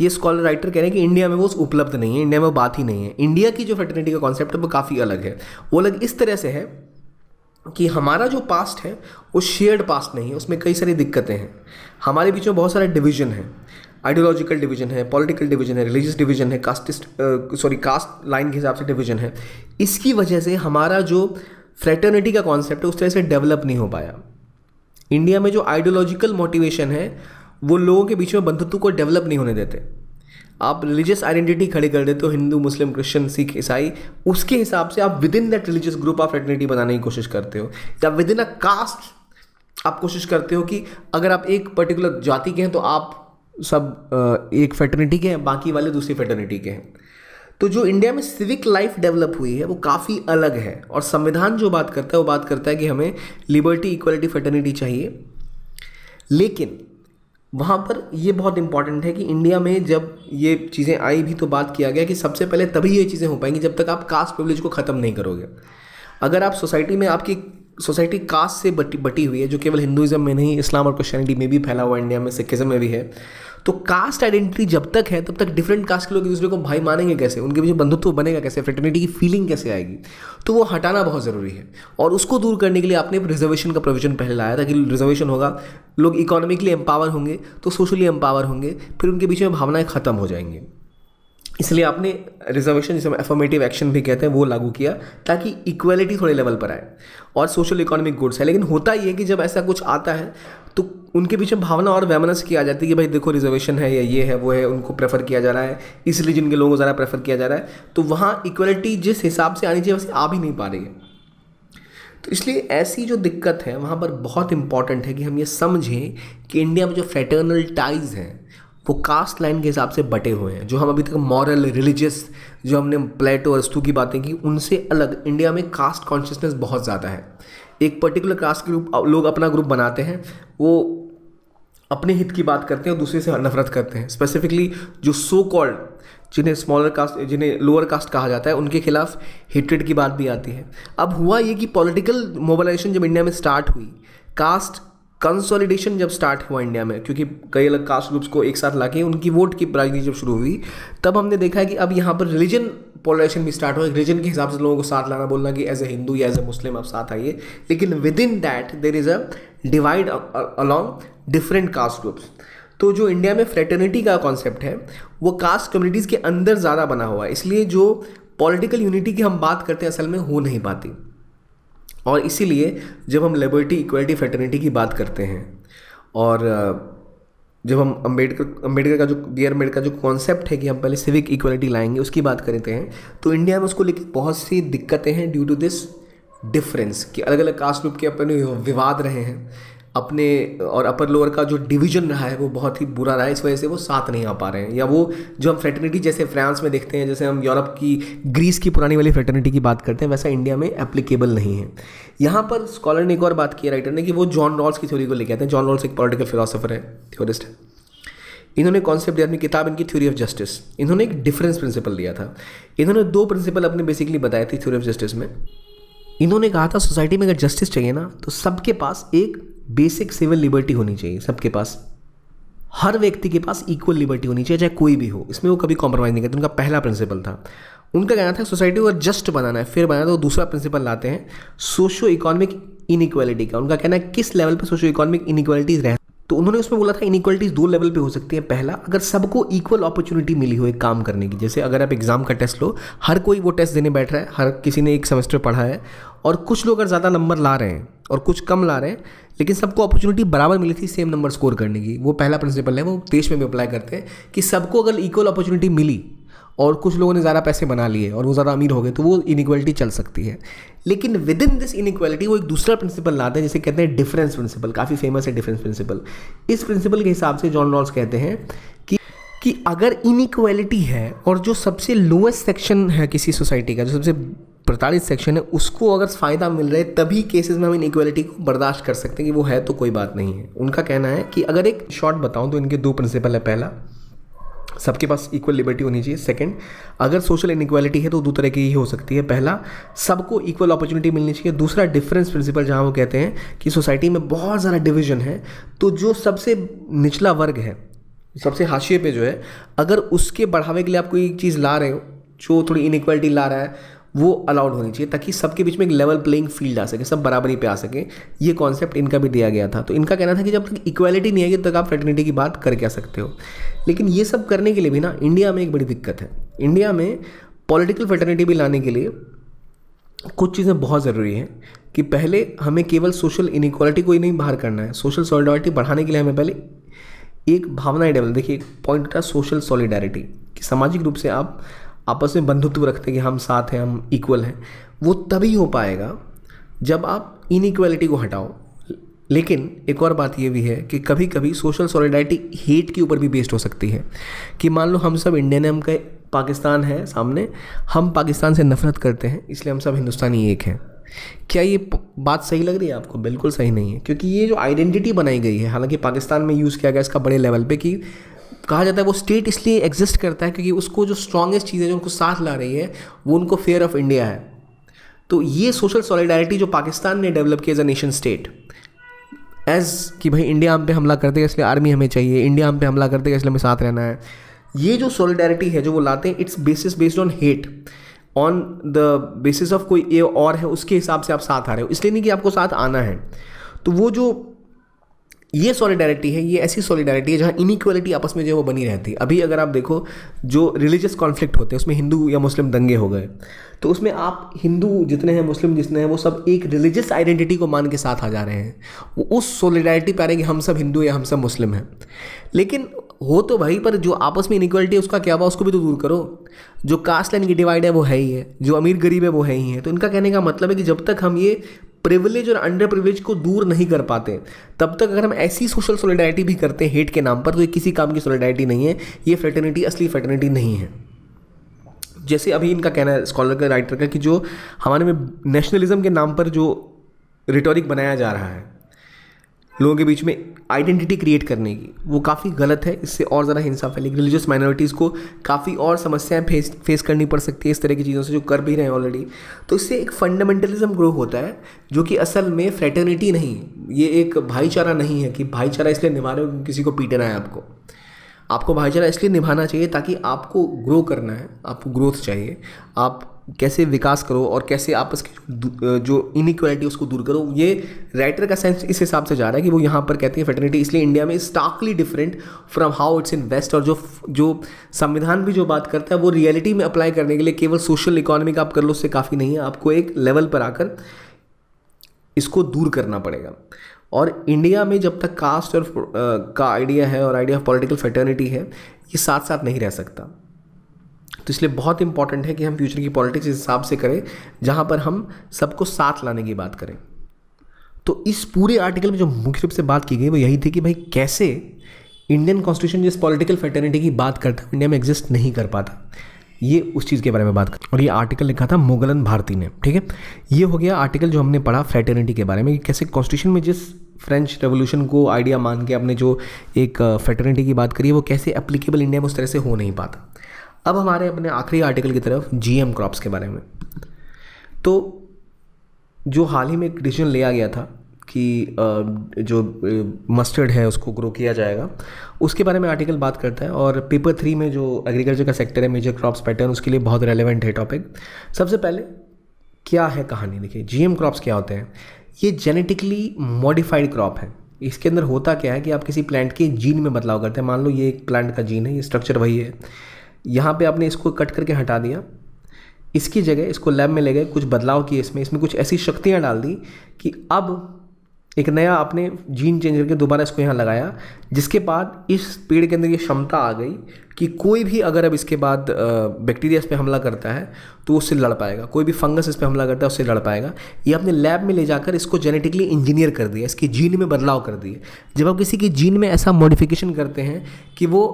ये स्कॉलर राइटर कह रहे हैं कि इंडिया में वो उपलब्ध नहीं है इंडिया में वो बात ही नहीं है इंडिया की जो फेटर्निटी का कॉन्सेप्ट है वो काफ़ी अलग है वो अलग इस तरह से है कि हमारा जो पास्ट है वो शेयर्ड पास्ट नहीं है उसमें कई सारी दिक्कतें हैं हमारे बीच में बहुत सारे डिवीजन हैं आइडियोलॉजिकल डिवीजन है पॉलिटिकल डिवीजन है रिलीजियस डिवीजन है कास्टिस्ट सॉरी कास्ट लाइन के हिसाब से डिवीजन है इसकी वजह से हमारा जो फ्रेटर्निटी का कॉन्सेप्ट है उस तरह से डेवलप नहीं हो पाया इंडिया में जो आइडियोलॉजिकल मोटिवेशन है वो लोगों के बीच में बंधुत्व को डेवलप नहीं होने देते आप रिलीजियस आइडेंटिटी खड़ी कर देते हो हिंदू मुस्लिम क्रिश्चियन सिख ईसाई उसके हिसाब से आप within that religious group of fraternity बनाने की कोशिश करते हो या विद इन अ कास्ट आप कोशिश करते हो कि अगर आप एक पर्टिकुलर जाति के हैं तो आप सब एक फेटर्निटी के हैं बाकी वाले दूसरी फेटर्निटी के हैं तो जो इंडिया में सिविक लाइफ डेवलप हुई है वो काफ़ी अलग है और संविधान जो बात करता है वो बात करता है कि हमें लिबर्टी इक्वलिटी फर्टर्निटी चाहिए लेकिन वहाँ पर ये बहुत इंपॉर्टेंट है कि इंडिया में जब ये चीज़ें आई भी तो बात किया गया कि सबसे पहले तभी ये चीज़ें हो पाएंगी जब तक आप कास्ट प्रिवलेज को ख़त्म नहीं करोगे अगर आप सोसाइटी में आपकी सोसाइटी कास्ट से बटी बटी हुई है जो केवल हिंदुज़म में नहीं इस्लाम और क्रिश्चियनिटी में भी फैला हुआ इंडिया में सिखिज़म में भी है तो कास्ट आइडेंटिटी जब तक है तब तक डिफरेंट कास्ट के लोग एक दूसरे को भाई मानेंगे कैसे उनके बीच बंधुत्व बनेगा कैसे फ्रेटर्निटी की फीलिंग कैसे आएगी तो वो हटाना बहुत ज़रूरी है और उसको दूर करने के लिए आपने रिजर्वेशन का प्रोविजन पहले लाया था कि रिजर्वेशन होगा लोग इकोनॉमिकली एम्पावर होंगे तो सोशली एम्पावर होंगे फिर उनके बीच में भावनाएं ख़त्म हो जाएंगी इसलिए आपने रिजर्वेशन जिसमें एफर्मेटिव एक्शन भी कहते हैं वो लागू किया ताकि इक्वलिटी थोड़े लेवल पर आए और सोशल इकोनॉमिक गुड्स है लेकिन होता ही है कि जब ऐसा कुछ आता है तो उनके पीछे भावना और वैमनस की आ जाती है कि भाई देखो रिजर्वेशन है या ये है वो है उनको प्रेफर किया जा रहा है इसलिए जिनके लोगों को ज़्यादा प्रेफर किया जा रहा है तो वहाँ इक्वलिटी जिस हिसाब से आनी चाहिए वैसे आ भी नहीं पा रही है तो इसलिए ऐसी जो दिक्कत है वहाँ पर बहुत इंपॉर्टेंट है कि हम ये समझें कि इंडिया में जो फ्रेटर्नल टाइज हैं वो कास्ट लाइन के हिसाब से बटे हुए हैं जो हम अभी तक मॉरल रिलीजियस जो हमने प्लेटो वस्तु की बातें की उनसे अलग इंडिया में कास्ट कॉन्शियसनेस बहुत ज़्यादा है एक पर्टिकुलर क्लास के ग्रुप लोग अपना ग्रुप बनाते हैं वो अपने हित की बात करते हैं और दूसरे से नफरत करते हैं स्पेसिफिकली जो सो कॉल्ड जिन्हें स्मॉलर कास्ट जिन्हें लोअर कास्ट कहा जाता है उनके खिलाफ हिटरेड की बात भी आती है अब हुआ ये कि पॉलिटिकल मोबालाइजेशन जब इंडिया में स्टार्ट हुई कास्ट कंसोलिडेशन जब स्टार्ट हुआ इंडिया में क्योंकि कई अलग कास्ट ग्रुप्स को एक साथ लाके उनकी वोट की राजनीति जब शुरू हुई तब हमने देखा है कि अब यहाँ पर रिलीजन पोलराइजेशन भी स्टार्ट हुआ रिलीजन के हिसाब से लोगों को साथ लाना बोलना कि एज ए हिंदू या एज ए मुस्लिम आप साथ आइए लेकिन within that there is a divide along different caste groups तो जो इंडिया में फ्रेटर्निटी का कॉन्सेप्ट है वो कास्ट कम्युनिटीज़ के अंदर ज़्यादा बना हुआ है इसलिए जो पॉलिटिकल यूनिटी की हम बात करते हैं असल में हो नहीं पाती और इसीलिए जब हम लिबर्टी इक्वलिटी फेटर्निटी की बात करते हैं और जब हम अंबेडकर अंबेडकर का जो बी आर अम्बेडकर का जो कॉन्सेप्ट है कि हम पहले सिविक इक्वलिटी लाएंगे उसकी बात करते हैं तो इंडिया में उसको लेकर बहुत सी दिक्कतें हैं ड्यू टू दिस डिफरेंस कि अलग अलग कास्ट ग्रुप के अपने विवाद रहे हैं अपने और अपर लोअर का जो डिवीजन रहा है वो बहुत ही बुरा रहा है इस वजह से वो साथ नहीं आ पा रहे हैं या वो जो हम फ्रेटर्निटी जैसे फ्रांस में देखते हैं जैसे हम यूरोप की ग्रीस की पुरानी वाली फ्रेटर्निटी की बात करते हैं वैसा इंडिया में एप्लीकेबल नहीं है यहाँ पर स्कॉलर ने एक और बात की राइटर ने कि वो जॉन रॉल्स की थ्योरी को लेकर आते हैं जॉन रॉल्स एक पॉलिटिकल फिलोसफर है थ्योरिस्ट है इन्होंने कॉन्सेप्ट दिया अपनी किताब इनकी थ्योरी ऑफ जस्टिस इन्होंने एक डिफरेंस प्रिंसिपल दिया था इन्होंने दो प्रिंसिपल अपने बेसिकली बताए थे थ्योरी ऑफ जस्टिस में इन्होंने कहा था सोसाइटी में अगर जस्टिस चाहिए ना तो सबके पास एक बेसिक सिविल लिबर्टी होनी चाहिए सबके पास हर व्यक्ति के पास इक्वल लिबर्टी होनी चाहिए चाहे कोई भी हो इसमें वो कभी कॉम्प्रोमाइज़ नहीं करते उनका पहला प्रिंसिपल था उनका कहना था सोसाइटी को जस्ट बनाना है फिर बनाना तो दूसरा प्रिंसिपल लाते हैं सोशो इकोनॉमिक इनइक्वालिटी का उनका कहना है किस लेवल पर सोशो इकोनॉमिक इनइक्वालिटीज रह तो उन्होंने उसमें बोला था इनक्वालिटीज़ दो लेवल पे हो सकती है पहला अगर सबको इक्वल अपॉर्चुनिटी मिली हो एक काम करने की जैसे अगर आप एग्ज़ाम का टेस्ट लो हर कोई वो टेस्ट देने बैठ रहा है हर किसी ने एक सेमेस्टर पढ़ा है और कुछ लोग अगर ज़्यादा नंबर ला रहे हैं और कुछ कम ला रहे हैं लेकिन सबको अपॉर्चुनिटी बराबर मिली थी सेम नंबर स्कोर करने की वो पहला प्रिंसिपल है वो देश में भी अप्लाई करते हैं कि सबको अगर इक्वल अपॉर्चुनिटी मिली और कुछ लोगों ने ज़्यादा पैसे बना लिए और वो ज़्यादा अमीर हो गए तो वो इनिक्वलिटी चल सकती है लेकिन विद इन दिस इनिक्वलिटी वो एक दूसरा प्रिंसिपल लाते हैं जिसे कहते हैं डिफरेंस प्रिंसिपल काफ़ी फेमस है डिफरेंस प्रिंसिपल इस प्रिंसिपल के हिसाब से जॉन रॉल्स कहते हैं कि कि अगर इनिक्वालिटी है और जो सबसे लोएस्ट सेक्शन है किसी सोसाइटी का जो सबसे प्रताड़ित सेक्शन है उसको अगर फ़ायदा मिल रहा है तभी केसेस में हम इनक्वलिटी को बर्दाश्त कर सकते हैं कि वो है तो कोई बात नहीं है उनका कहना है कि अगर एक शॉर्ट बताऊं तो इनके दो प्रिंसिपल है पहला सबके पास इक्वल लिबर्टी होनी चाहिए सेकंड अगर सोशल इनक्वालिटी है तो दो तरह की ही हो सकती है पहला सबको इक्वल अपॉर्चुनिटी मिलनी चाहिए दूसरा डिफरेंस प्रिंसिपल जहाँ वो कहते हैं कि सोसाइटी में बहुत ज़्यादा डिविजन है तो जो सबसे निचला वर्ग है सबसे हाशिए पे जो है अगर उसके बढ़ावे के लिए आप कोई चीज़ ला रहे हो जो थोड़ी इनक्वालिटी ला रहा है वो अलाउड होनी चाहिए ताकि सबके बीच में एक लेवल प्लेइंग फील्ड आ सके सब बराबरी पे आ सके ये कॉन्सेप्ट इनका भी दिया गया था तो इनका कहना था कि जब तक इक्वालिटी नहीं आएगी तब तक आप फ्रेटर्निटी की बात करके आ सकते हो लेकिन ये सब करने के लिए भी ना इंडिया में एक बड़ी दिक्कत है इंडिया में पॉलिटिकल फेटर्निटी भी लाने के लिए कुछ चीज़ें बहुत ज़रूरी हैं कि पहले हमें केवल सोशल इनिक्वालिटी को ही नहीं बाहर करना है सोशल सॉलिडारिटी बढ़ाने के लिए हमें पहले एक भावना डेवलप देखिए एक पॉइंट था सोशल सॉलिडारिटी कि सामाजिक रूप से आप आपस में बंधुत्व रखते हैं कि हम साथ हैं हम इक्वल हैं वो तभी हो पाएगा जब आप इनइक्वालिटी को हटाओ लेकिन एक और बात यह भी है कि कभी कभी सोशल सॉलिडाइटी हेट के ऊपर भी बेस्ड हो सकती है कि मान लो हम सब इंडियन हैं हम का पाकिस्तान है सामने हम पाकिस्तान से नफरत करते हैं इसलिए हम सब हिंदुस्तानी एक हैं क्या ये बात सही लग रही है आपको बिल्कुल सही नहीं है क्योंकि ये जो आइडेंटिटी बनाई गई है हालांकि पाकिस्तान में यूज़ किया गया इसका बड़े लेवल पे कि कहा जाता है वो स्टेट इसलिए एग्जिस्ट करता है क्योंकि उसको जो स्ट्रॉगेस्ट चीज़ें जो उनको साथ ला रही है वो उनको फेयर ऑफ इंडिया है तो ये सोशल सॉलिडारिटी जो पाकिस्तान ने डेवलप किया as a nation state as कि भाई इंडिया हम पे हमला कर देगा इसलिए आर्मी हमें चाहिए इंडिया हम पे हमला कर देगा इसलिए हमें साथ रहना है ये जो सॉलिडारिटी है जो वो लाते हैं it's basis based on hate on the basis of कोई ये और है उसके हिसाब से आप साथ आ रहे हो इसलिए नहीं कि आपको साथ आना है तो वो जो ये सॉलिडारिटी है ये ऐसी सॉलिडारिटी है जहाँ इनिक्वालिटी आपस में जो है वो बनी रहती है अभी अगर आप देखो जो रिलीजियस कॉन्फ्लिक्ट होते हैं उसमें हिंदू या मुस्लिम दंगे हो गए तो उसमें आप हिंदू जितने हैं मुस्लिम जितने हैं वो सब एक रिलीजियस आइडेंटिटी को मान के साथ आ जा रहे हैं वो उस सॉलिडारिटी पर आ रहे हैं कि हम सब हिंदू या हम सब मुस्लिम हैं लेकिन हो तो भाई पर जो आपस में इनिक्वालिटी है उसका क्या हुआ उसको भी तो दूर करो जो कास्ट लाइन की डिवाइड है वो है ही है जो अमीर गरीब है वो है ही है तो इनका कहने का मतलब है कि जब तक हम ये प्रिविलेज और अंडर प्रिविलेज को दूर नहीं कर पाते तब तक अगर हम ऐसी सोशल सोलिडारिटी भी करते हैं हेट के नाम पर तो ये किसी काम की सोलिडारिटी नहीं है ये फ्रेटर्निटी असली फ्रेटर्निटी नहीं है जैसे अभी इनका कहना है स्कॉलर का राइटर का कि जो हमारे में नेशनलिज्म के नाम पर जो रिटोरिक बनाया जा रहा है लोगों के बीच में आइडेंटिटी क्रिएट करने की वो काफ़ी गलत है इससे और ज़्यादा हिंसा फैलेगी रिलीजियस माइनॉरिटीज़ को काफ़ी और समस्याएं फेस फेस करनी पड़ सकती है इस तरह की चीज़ों से जो कर भी रहे हैं ऑलरेडी तो इससे एक फंडामेंटलिज्म ग्रो होता है जो कि असल में फ्रेटर्निटी नहीं है ये एक भाईचारा नहीं है कि भाईचारा इसलिए निभा रहे हो किसी को पीटना है आपको आपको भाईचारा इसलिए निभाना चाहिए ताकि आपको ग्रो करना है आपको ग्रोथ चाहिए आप कैसे विकास करो और कैसे आपस की जो इनक्वालिटी उसको दूर करो ये राइटर का सेंस इस हिसाब से जा रहा है कि वो यहाँ पर कहते हैं फेटर्निटी इसलिए इंडिया में starkly different from how it's in west और जो जो संविधान भी जो बात करता है वो रियलिटी में अप्लाई करने के लिए केवल सोशल इकोनॉमी का आप कर लो उससे काफ़ी नहीं है आपको एक लेवल पर आकर इसको दूर करना पड़ेगा और इंडिया में जब तक कास्ट और आ, का आइडिया है और आइडिया ऑफ पॉलिटिकल फेटर्निटी है ये साथ साथ नहीं रह सकता तो इसलिए बहुत इंपॉर्टेंट है कि हम फ्यूचर की पॉलिटिक्स इस हिसाब से करें जहाँ पर हम सबको साथ लाने की बात करें तो इस पूरे आर्टिकल में जो मुख्य रूप से बात की गई वो यही थी कि भाई कैसे इंडियन कॉन्स्टिट्यूशन जिस पॉलिटिकल फेटर्निटी की बात करता है इंडिया में एग्जिस्ट नहीं कर पाता ये उस चीज़ के बारे में बात कर और ये आर्टिकल लिखा था मुगलन भारती ने ठीक है ये हो गया आर्टिकल जो हमने पढ़ा फ्रेटर्निटी के बारे में कैसे कॉन्स्टिट्यूशन में जिस फ्रेंच रेवोल्यूशन को आइडिया मान के अपने जो एक फ्रेटर्निटी की बात करी है वो कैसे एप्लीकेबल इंडिया में उस तरह से हो नहीं पाता अब हमारे अपने आखिरी आर्टिकल की तरफ जी एम क्रॉप्स के बारे में तो जो हाल ही में एक डिसीजन लिया गया था कि जो मस्टर्ड है उसको ग्रो किया जाएगा उसके बारे में आर्टिकल बात करता है और पेपर थ्री में जो एग्रीकल्चर का सेक्टर है मेजर क्रॉप्स पैटर्न उसके लिए बहुत रेलेवेंट है टॉपिक सबसे पहले क्या है कहानी देखिए जी एम क्रॉप्स क्या होते हैं ये जेनेटिकली मॉडिफाइड क्रॉप है इसके अंदर होता क्या है कि आप किसी प्लांट के जीन में बदलाव करते हैं मान लो ये एक प्लांट का जीन है ये स्ट्रक्चर वही है यहाँ पे आपने इसको कट करके हटा दिया इसकी जगह इसको लैब में ले गए कुछ बदलाव किए इसमें इसमें कुछ ऐसी शक्तियाँ डाल दी कि अब एक नया आपने जीन चेंज करके दोबारा इसको यहाँ लगाया जिसके बाद इस पेड़ के अंदर ये क्षमता आ गई कि कोई भी अगर अब इसके बाद बैक्टीरिया इस पर हमला करता है तो उससे लड़ पाएगा कोई भी फंगस इस पर हमला करता है उससे लड़ पाएगा ये आपने लैब में ले जाकर इसको जेनेटिकली इंजीनियर कर दिया इसकी जीन में बदलाव कर दिए जब आप किसी की जीन में ऐसा मॉडिफिकेशन करते हैं कि वो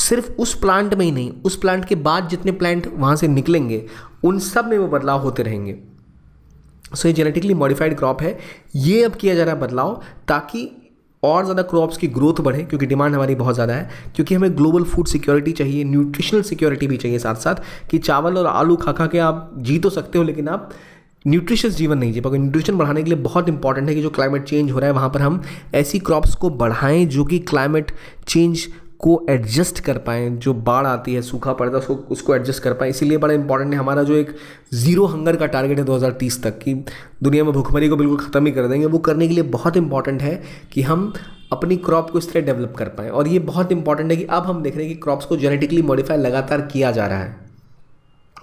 सिर्फ उस प्लांट में ही नहीं उस प्लांट के बाद जितने प्लांट वहाँ से निकलेंगे उन सब में वो बदलाव होते रहेंगे सो ये जेनेटिकली मॉडिफाइड क्रॉप है ये अब किया जा रहा है बदलाव ताकि और ज़्यादा क्रॉप्स की ग्रोथ बढ़े क्योंकि डिमांड हमारी बहुत ज़्यादा है क्योंकि हमें ग्लोबल फूड सिक्योरिटी चाहिए न्यूट्रिशनल सिक्योरिटी भी चाहिए साथ साथ कि चावल और आलू खा खा के आप जी तो सकते हो लेकिन आप न्यूट्रिशियस जीवन नहीं जी पाओगे न्यूट्रिशन बढ़ाने के लिए बहुत इंपॉर्टेंट है कि जो क्लाइमेट चेंज हो रहा है वहाँ पर हम ऐसी क्रॉप्स को बढ़ाएं जो कि क्लाइमेट चेंज को एडजस्ट कर पाएँ जो बाढ़ आती है सूखा पड़ता है उसको उसको एडजस्ट कर पाएँ इसीलिए बड़ा इंपॉर्टेंट है हमारा जो एक ज़ीरो हंगर का टारगेट है 2030 तक कि दुनिया में भूखमरी को बिल्कुल ख़त्म ही कर देंगे वो करने के लिए बहुत इंपॉर्टेंट है कि हम अपनी क्रॉप को इस तरह डेवलप कर पाएँ और ये बहुत इंपॉर्टेंट है कि अब हम देख रहे हैं कि क्रॉप्स को जेनेटिकली मॉडिफाई लगातार किया जा रहा है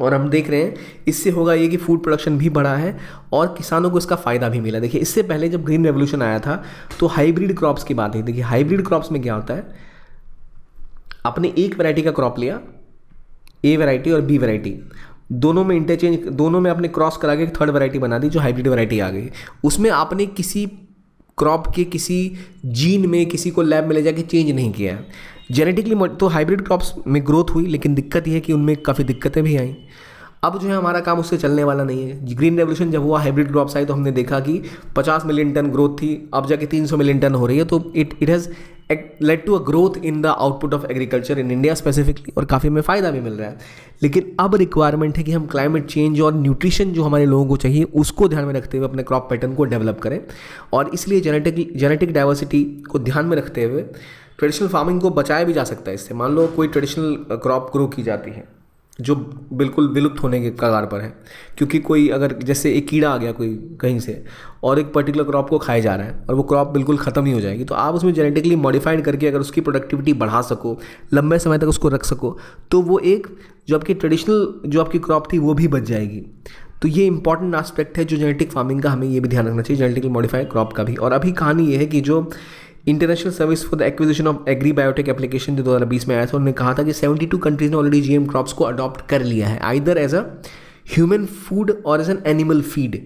और हम देख रहे हैं इससे होगा ये कि फूड प्रोडक्शन भी बढ़ा है और किसानों को इसका फ़ायदा भी मिला देखिए इससे पहले जब ग्रीन रेवोल्यूशन आया था तो हाइब्रिड क्रॉप्स की बात है देखिए हाइब्रिड क्रॉप्स में क्या होता है आपने एक वैरायटी का क्रॉप लिया ए वैरायटी और बी वैरायटी दोनों में इंटरचेंज दोनों में आपने क्रॉस करा के एक थर्ड वैरायटी बना दी जो हाइब्रिड वैरायटी आ गई उसमें आपने किसी क्रॉप के किसी जीन में किसी को लैब में ले जाके चेंज नहीं किया है जेनेटिकली तो हाइब्रिड क्रॉप्स में ग्रोथ हुई लेकिन दिक्कत यह है कि उनमें काफ़ी दिक्कतें भी आईं अब जो है हमारा काम उससे चलने वाला नहीं है ग्रीन रेवोल्यूशन जब हुआ हाइब्रिड क्रॉप्स आई तो हमने देखा कि 50 मिलियन टन ग्रोथ थी अब जाके 300 मिलियन टन हो रही है तो it it has led to a growth in the output of agriculture in India specifically और काफ़ी हमें फ़ायदा भी मिल रहा है लेकिन अब रिक्वायरमेंट है कि हम क्लाइमेट चेंज और न्यूट्रिशन जो हमारे लोगों को चाहिए उसको ध्यान में रखते हुए अपने क्रॉप पैटर्न को डेवलप करें और इसलिए जेनेटिक जेनेटिक डाइवर्सिटी को ध्यान में रखते हुए ट्रेडिशनल फार्मिंग को बचाया भी जा सकता है इससे मान लो कोई ट्रेडिशनल क्रॉप ग्रो की जाती है जो बिल्कुल विलुप्त होने के कगार पर है क्योंकि कोई अगर जैसे एक कीड़ा आ गया कोई कहीं से और एक पर्टिकुलर क्रॉप को खाया जा रहा है और वो क्रॉप बिल्कुल ख़त्म ही हो जाएगी तो आप उसमें जेनेटिकली मॉडिफाइड करके अगर उसकी प्रोडक्टिविटी बढ़ा सको लंबे समय तक उसको रख सको तो वो एक जो आपकी ट्रेडिशनल जो आपकी क्रॉप थी वो भी बच जाएगी तो ये इंपॉर्टेंट आस्पेक्ट है जो जेनेटिक फार्मिंग का हमें ये भी ध्यान रखना चाहिए जेनेटिकली मॉडिफाइड क्रॉप का भी और अभी कहानी ये है कि जो international service for the acquisition of agri biotech application जो बीस में आया था उन्होंने कहा था कि सेवेंटी टू कंट्रीज ने ऑलरेडी जी एम क्रॉप्स को अडॉप्ट कर लिया है either as a human food और एज एन एनिमल फीड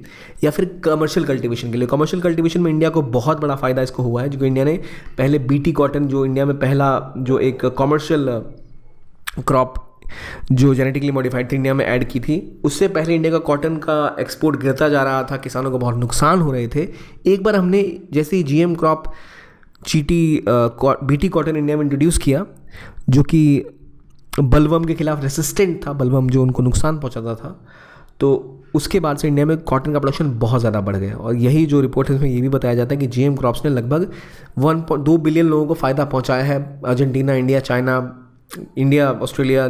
या फिर कमर्शियल कल्टीवेशन के लिए कमर्शियल कल्टीवेशन में इंडिया को बहुत बड़ा फ़ायदा इसको हुआ है जो इंडिया ने पहले बी टी कॉटन जो इंडिया में पहला जो एक कॉमर्शियल क्रॉप uh, जो जेनेटिकली मॉडिफाइड थी इंडिया में ऐड की थी उससे पहले इंडिया का कॉटन का एक्सपोर्ट गिरता जा रहा था किसानों को बहुत नुकसान हो रहे थे एक बार हमने जैसे ही एम क्रॉप चीटी बीटी कॉटन इंडिया में इंट्रोड्यूस किया जो कि बलवम के खिलाफ रेसिस्टेंट था बलवम जो उनको नुकसान पहुंचाता था तो उसके बाद से इंडिया में कॉटन का प्रोडक्शन बहुत ज़्यादा बढ़ गया और यही जो रिपोर्ट है इसमें ये भी बताया जाता है कि एम क्रॉप्स ने लगभग वन दो बिलियन लोगों को फ़ायदा पहुंचाया है Argentina India China India Australia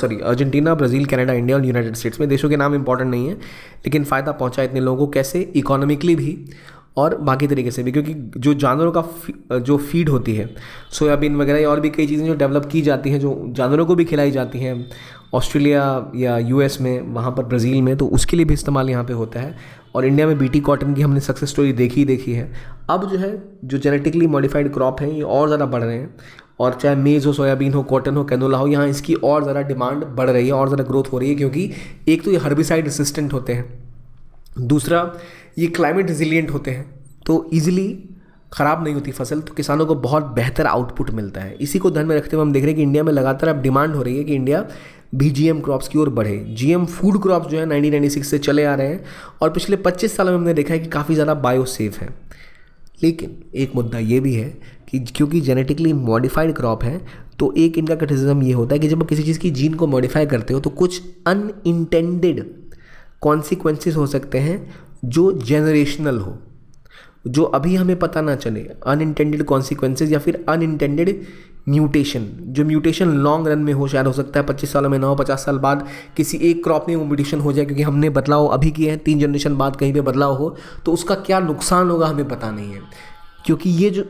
sorry Argentina Brazil Canada India और यूनाइटेड स्टेट्स में देशों के नाम इंपॉर्टेंट नहीं है लेकिन फ़ायदा पहुँचा इतने लोगों को कैसे इकोनॉमिकली भी और बाकी तरीके से भी क्योंकि जो जानवरों का फी, जो फीड होती है सोयाबीन वगैरह या और भी कई चीज़ें जो डेवलप की जाती हैं जो जानवरों को भी खिलाई जाती हैं ऑस्ट्रेलिया या यूएस में वहाँ पर ब्राज़ील में तो उसके लिए भी इस्तेमाल यहाँ पे होता है और इंडिया में बीटी कॉटन की हमने सक्सेस स्टोरी देखी ही देखी है अब जो है जो जेनेटिकली मॉडिफाइड क्रॉप हैं ये और ज़्यादा बढ़ रहे हैं और चाहे मेज़ हो सोयाबीन हो कॉटन हो कैनोला हो यहाँ इसकी और ज़्यादा डिमांड बढ़ रही है और ज़्यादा ग्रोथ हो रही है क्योंकि एक तो ये हर्बिसाइड रेसिस्टेंट होते हैं दूसरा ये क्लाइमेट रिजिलियंट होते हैं तो ईजिली ख़राब नहीं होती फसल तो किसानों को बहुत बेहतर आउटपुट मिलता है इसी को ध्यान में रखते हुए हम देख रहे हैं कि इंडिया में लगातार अब डिमांड हो रही है कि इंडिया भी जी एम क्रॉप्स की ओर बढ़े जी एम फूड क्रॉप्स जो है 1996 से चले आ रहे हैं और पिछले 25 सालों में हमने देखा है कि काफ़ी ज़्यादा बायोसेफ है लेकिन एक मुद्दा ये भी है कि क्योंकि जेनेटिकली मॉडिफाइड क्रॉप है तो एक इनका क्रिटिसिज्म ये होता है कि जब किसी चीज़ की जीन को मॉडिफाई करते हो तो कुछ अनइंटेंडेड कॉन्सिक्वेंसेस हो सकते हैं जो जनरेशनल हो जो अभी हमें पता ना चले अनइंटेंडेड कॉन्सिक्वेंसेज या फिर अनइंटेंडेड म्यूटेशन जो म्यूटेशन लॉन्ग रन में हो शायद हो सकता है पच्चीस सालों में ना हो पचास साल बाद किसी एक क्रॉप में वो म्यूटेशन हो जाए क्योंकि हमने बदलाव अभी किए हैं तीन जनरेशन बाद कहीं पे बदलाव हो तो उसका क्या नुकसान होगा हमें पता नहीं है क्योंकि ये जो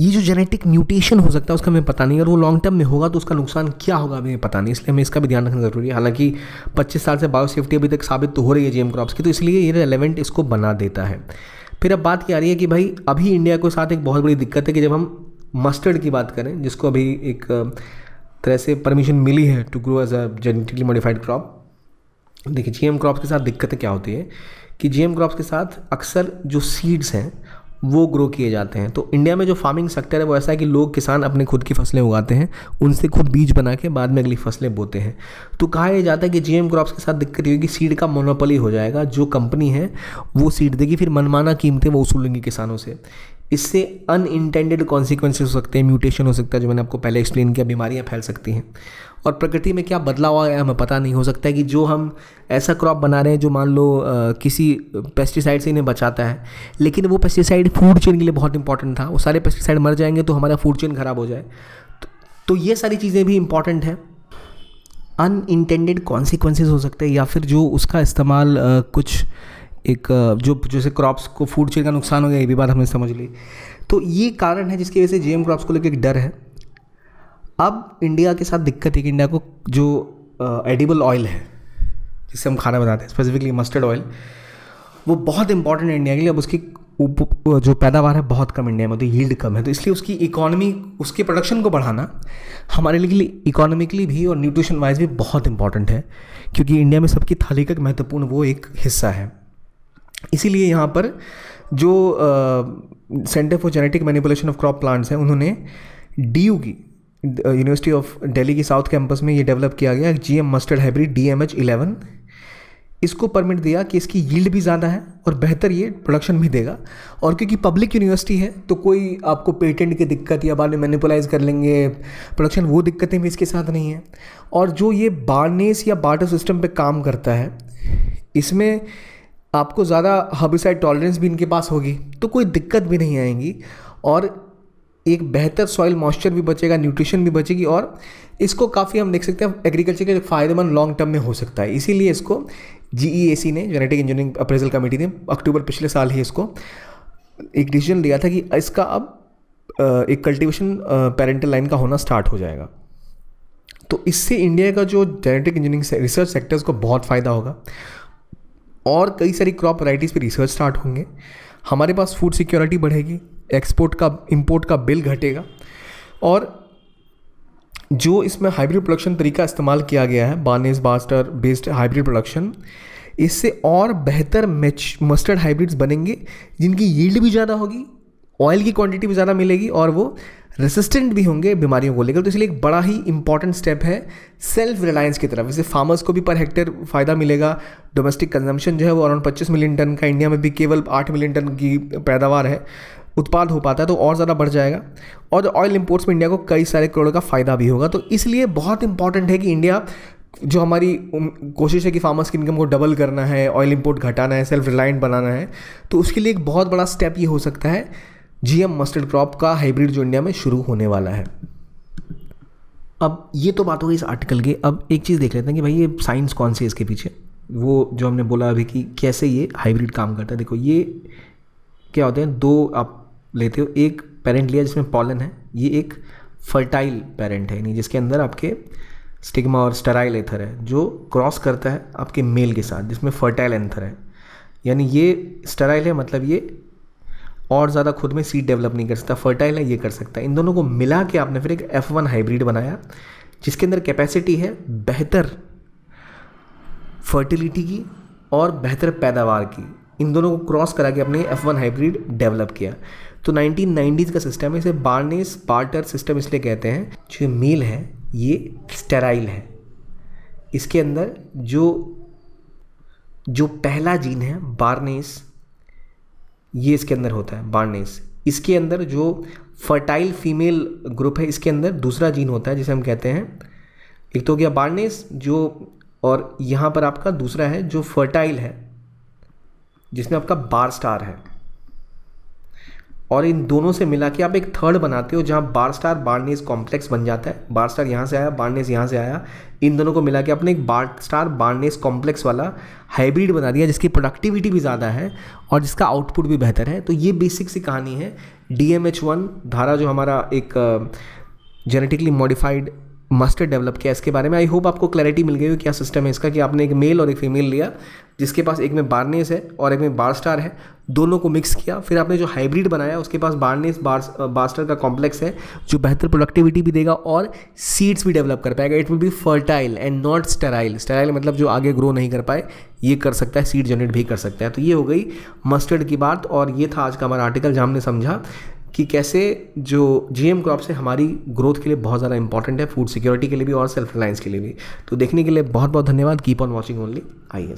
ये जो जेनेटिक म्यूटेशन हो सकता है उसका हमें पता नहीं अगर वो लॉन्ग टर्म में होगा तो उसका नुकसान क्या होगा हमें पता नहीं इसलिए हमें इसका भी ध्यान रखना ज़रूरी है हालांकि 25 साल से बायोसेफ्टी अभी तक साबित तो हो रही है जीएम क्रॉप्स की तो इसलिए ये रेलिवेंट इसको बना देता है फिर अब बात की आ रही है कि भाई अभी इंडिया के साथ एक बहुत बड़ी दिक्कत है कि जब हम मस्टर्ड की बात करें जिसको अभी एक तरह से परमिशन मिली है to grow as a genetically modified crop देखिए जीएम क्रॉप्स के साथ दिक्कतें क्या होती है कि जीएम क्रॉप्स के साथ अक्सर जो सीड्स हैं वो ग्रो किए जाते हैं तो इंडिया में जो फार्मिंग सेक्टर है वो ऐसा है कि लोग किसान अपने खुद की फसलें उगाते हैं उनसे खुद बीज बना के बाद में अगली फसलें बोते हैं तो कहा यह जाता है कि जीएम क्रॉप्स के साथ दिक्कत ये होगी सीड का मोनोपली हो जाएगा जो कंपनी है वो सीड देगी फिर मनमाना कीमतें वो वसूलेंगी किसानों से इससे अनइंटेंडेड कॉन्सिक्वेंसेज हो सकते हैं म्यूटेशन हो सकता है जो मैंने आपको पहले एक्सप्लेन किया बीमारियाँ फैल सकती हैं और प्रकृति में क्या बदलाव आया हमें पता नहीं हो सकता है कि जो हम ऐसा क्रॉप बना रहे हैं जो मान लो किसी पेस्टिसाइड से इन्हें बचाता है लेकिन वो पेस्टिसाइड फूड चेन के लिए बहुत इंपॉर्टेंट था वो सारे पेस्टिसाइड मर जाएंगे तो हमारा फूड चेन ख़राब हो जाए तो, तो ये सारी चीज़ें भी इम्पॉर्टेंट हैं इंटेंडेड कॉन्सिक्वेंसेज हो सकते हैं या फिर जो उसका इस्तेमाल कुछ एक जो जैसे क्रॉप्स को फूड चेन का नुकसान हो गया ये भी बात हमने समझ ली तो ये कारण है जिसकी वजह से जीएम क्रॉप्स को लेकर एक डर है अब इंडिया के साथ दिक्कत है कि इंडिया को जो एडिबल ऑयल है जिससे हम खाना बनाते हैं स्पेसिफिकली मस्टर्ड ऑयल वो बहुत इंपॉर्टेंट है इंडिया के लिए अब उसकी जो पैदावार है बहुत कम इंडिया में तो यील्ड कम है तो इसलिए उसकी इकोनॉमी उसके प्रोडक्शन को बढ़ाना हमारे लिए इकोनॉमिकली भी और न्यूट्रिशन वाइज भी बहुत इंपॉर्टेंट है क्योंकि इंडिया में सबकी थाली का महत्वपूर्ण वो एक हिस्सा है इसीलिए यहाँ पर जो centre for genetic manipulation of crop plants हैं उन्होंने डी की यूनिवर्सिटी ऑफ दिल्ली की साउथ कैंपस में ये डेवलप किया गया G M mustard hybrid D M H eleven इसको परमिट दिया कि इसकी यील्ड भी ज़्यादा है और बेहतर ये प्रोडक्शन भी देगा और क्योंकि पब्लिक यूनिवर्सिटी है तो कोई आपको पेटेंट की दिक्कत या बाद में मैनिपुलाइज कर लेंगे प्रोडक्शन वो दिक्कतें भी इसके साथ नहीं हैं और जो ये बारनेस या बार्टर सिस्टम पे काम करता है इसमें आपको ज़्यादा हबिसाइड टॉलरेंस भी इनके पास होगी तो कोई दिक्कत भी नहीं आएंगी और एक बेहतर सॉइल मॉइस्चर भी बचेगा न्यूट्रिशन भी बचेगी और इसको काफ़ी हम देख सकते हैं एग्रीकल्चर के फायदेमंद लॉन्ग टर्म में हो सकता है इसीलिए इसको जी e ने जेनेटिक इंजीनियरिंग अप्रेजल कमेटी ने अक्टूबर पिछले साल ही इसको एक डिसीजन लिया था कि इसका अब एक कल्टीवेशन पेरेंटल लाइन का होना स्टार्ट हो जाएगा तो इससे इंडिया का जो जेनेटिक इंजीनियरिंग रिसर्च सेक्टर्स को बहुत फ़ायदा होगा और कई सारी क्रॉप वराइटीज़ पे रिसर्च स्टार्ट होंगे हमारे पास फूड सिक्योरिटी बढ़ेगी एक्सपोर्ट का इंपोर्ट का बिल घटेगा और जो इसमें हाइब्रिड प्रोडक्शन तरीका इस्तेमाल किया गया है barnase barstar based hybrid production इससे और बेहतर मैच मस्टर्ड हाइब्रिड्स बनेंगे जिनकी यील्ड भी ज़्यादा होगी ऑयल की क्वांटिटी भी ज़्यादा मिलेगी और वो रेसिस्टेंट भी होंगे बीमारियों को लेकर तो इसलिए एक बड़ा ही इंपॉर्टेंट स्टेप है सेल्फ रिलायंस की तरफ इससे फार्मर्स को भी पर हेक्टेयर फ़ायदा मिलेगा डोमेस्टिक कंजम्पशन जो है वो अराउंड 25 मिलियन टन का इंडिया में भी केवल 8 मिलियन टन की पैदावार है उत्पाद हो पाता है तो और ज़्यादा बढ़ जाएगा और ऑयल इम्पोर्ट्स में इंडिया को कई सारे करोड़ का फ़ायदा भी होगा तो इसलिए बहुत इंपॉर्टेंट है कि इंडिया जो हमारी कोशिश है कि फार्मर्स की इनकम को डबल करना है ऑयल इम्पोर्ट घटाना है सेल्फ रिलायंट बनाना है तो उसके लिए एक बहुत बड़ा स्टेप ये हो सकता है जी मस्टर्ड क्रॉप का हाइब्रिड जो इंडिया में शुरू होने वाला है अब ये तो बात हो गई इस आर्टिकल की अब एक चीज़ देख लेते हैं कि भाई ये साइंस कौन सी है इसके पीछे वो जो हमने बोला अभी कि कैसे ये हाइब्रिड काम करता है देखो ये क्या होते हैं दो आप लेते हो एक पेरेंट लिया जिसमें पॉलन है ये एक फर्टाइल पेरेंट है यानी जिसके अंदर आपके स्टिग्मा और स्टराइल एथर है जो क्रॉस करता है आपके मेल के साथ जिसमें फर्टाइल एंथर है यानी ये स्टराइल है मतलब ये और ज़्यादा खुद में सीड डेवलप नहीं कर सकता फर्टाइल है ये कर सकता है इन दोनों को मिला के आपने फिर एक एफ़ वन हाइब्रिड बनाया जिसके अंदर कैपेसिटी है बेहतर फर्टिलिटी की और बेहतर पैदावार की इन दोनों को क्रॉस करा के अपने एफ वन हाइब्रिड डेवलप किया तो 1990s का सिस्टम है इसे बार्नेस पार्टर सिस्टम इसलिए कहते हैं जो मेल है ये स्टेराइल है इसके अंदर जो जो पहला जीन है बार्नेस ये इसके अंदर होता है बार्नेस इसके अंदर जो फर्टाइल फीमेल ग्रुप है इसके अंदर दूसरा जीन होता है जिसे हम कहते हैं एक तो हो गया बार्नेस जो और यहाँ पर आपका दूसरा है जो फर्टाइल है जिसमें आपका बार स्टार है और इन दोनों से मिला के आप एक थर्ड बनाते हो जहाँ बार स्टार बारनेस कॉम्प्लेक्स बन जाता है बार स्टार यहाँ से आया बारनेस यहाँ से आया इन दोनों को मिला के आपने एक बार स्टार बारनेस कॉम्प्लेक्स वाला हाइब्रिड बना दिया जिसकी प्रोडक्टिविटी भी ज़्यादा है और जिसका आउटपुट भी बेहतर है तो ये बेसिक सी कहानी है डी एम एच वन धारा जो हमारा एक genetically uh, modified mustard develop किया इसके बारे में आई होप आपको क्लैरिटी मिल गई हो क्या सिस्टम है इसका कि आपने एक मेल और एक फीमेल लिया जिसके पास एक में बारनेस है और एक में बार स्टार है दोनों को मिक्स किया फिर आपने जो हाइब्रिड बनाया उसके पास बारनेस बार बास्टर का कॉम्प्लेक्स है जो बेहतर प्रोडक्टिविटी भी देगा और सीड्स भी डेवलप कर पाएगा it will be fertile and not sterile sterile मतलब जो आगे ग्रो नहीं कर पाए ये कर सकता है सीड जनरेट भी कर सकता है तो ये हो गई मस्टर्ड की बात और ये था आज का हमारा आर्टिकल जहाँ हमने समझा कि कैसे जो जीएम क्रॉप से हमारी ग्रोथ के लिए बहुत ज़्यादा इंपॉर्टेंट है फूड सिक्योरिटी के लिए भी और सेल्फ रिलायंस के लिए भी तो देखने के लिए बहुत बहुत धन्यवाद keep on watching only I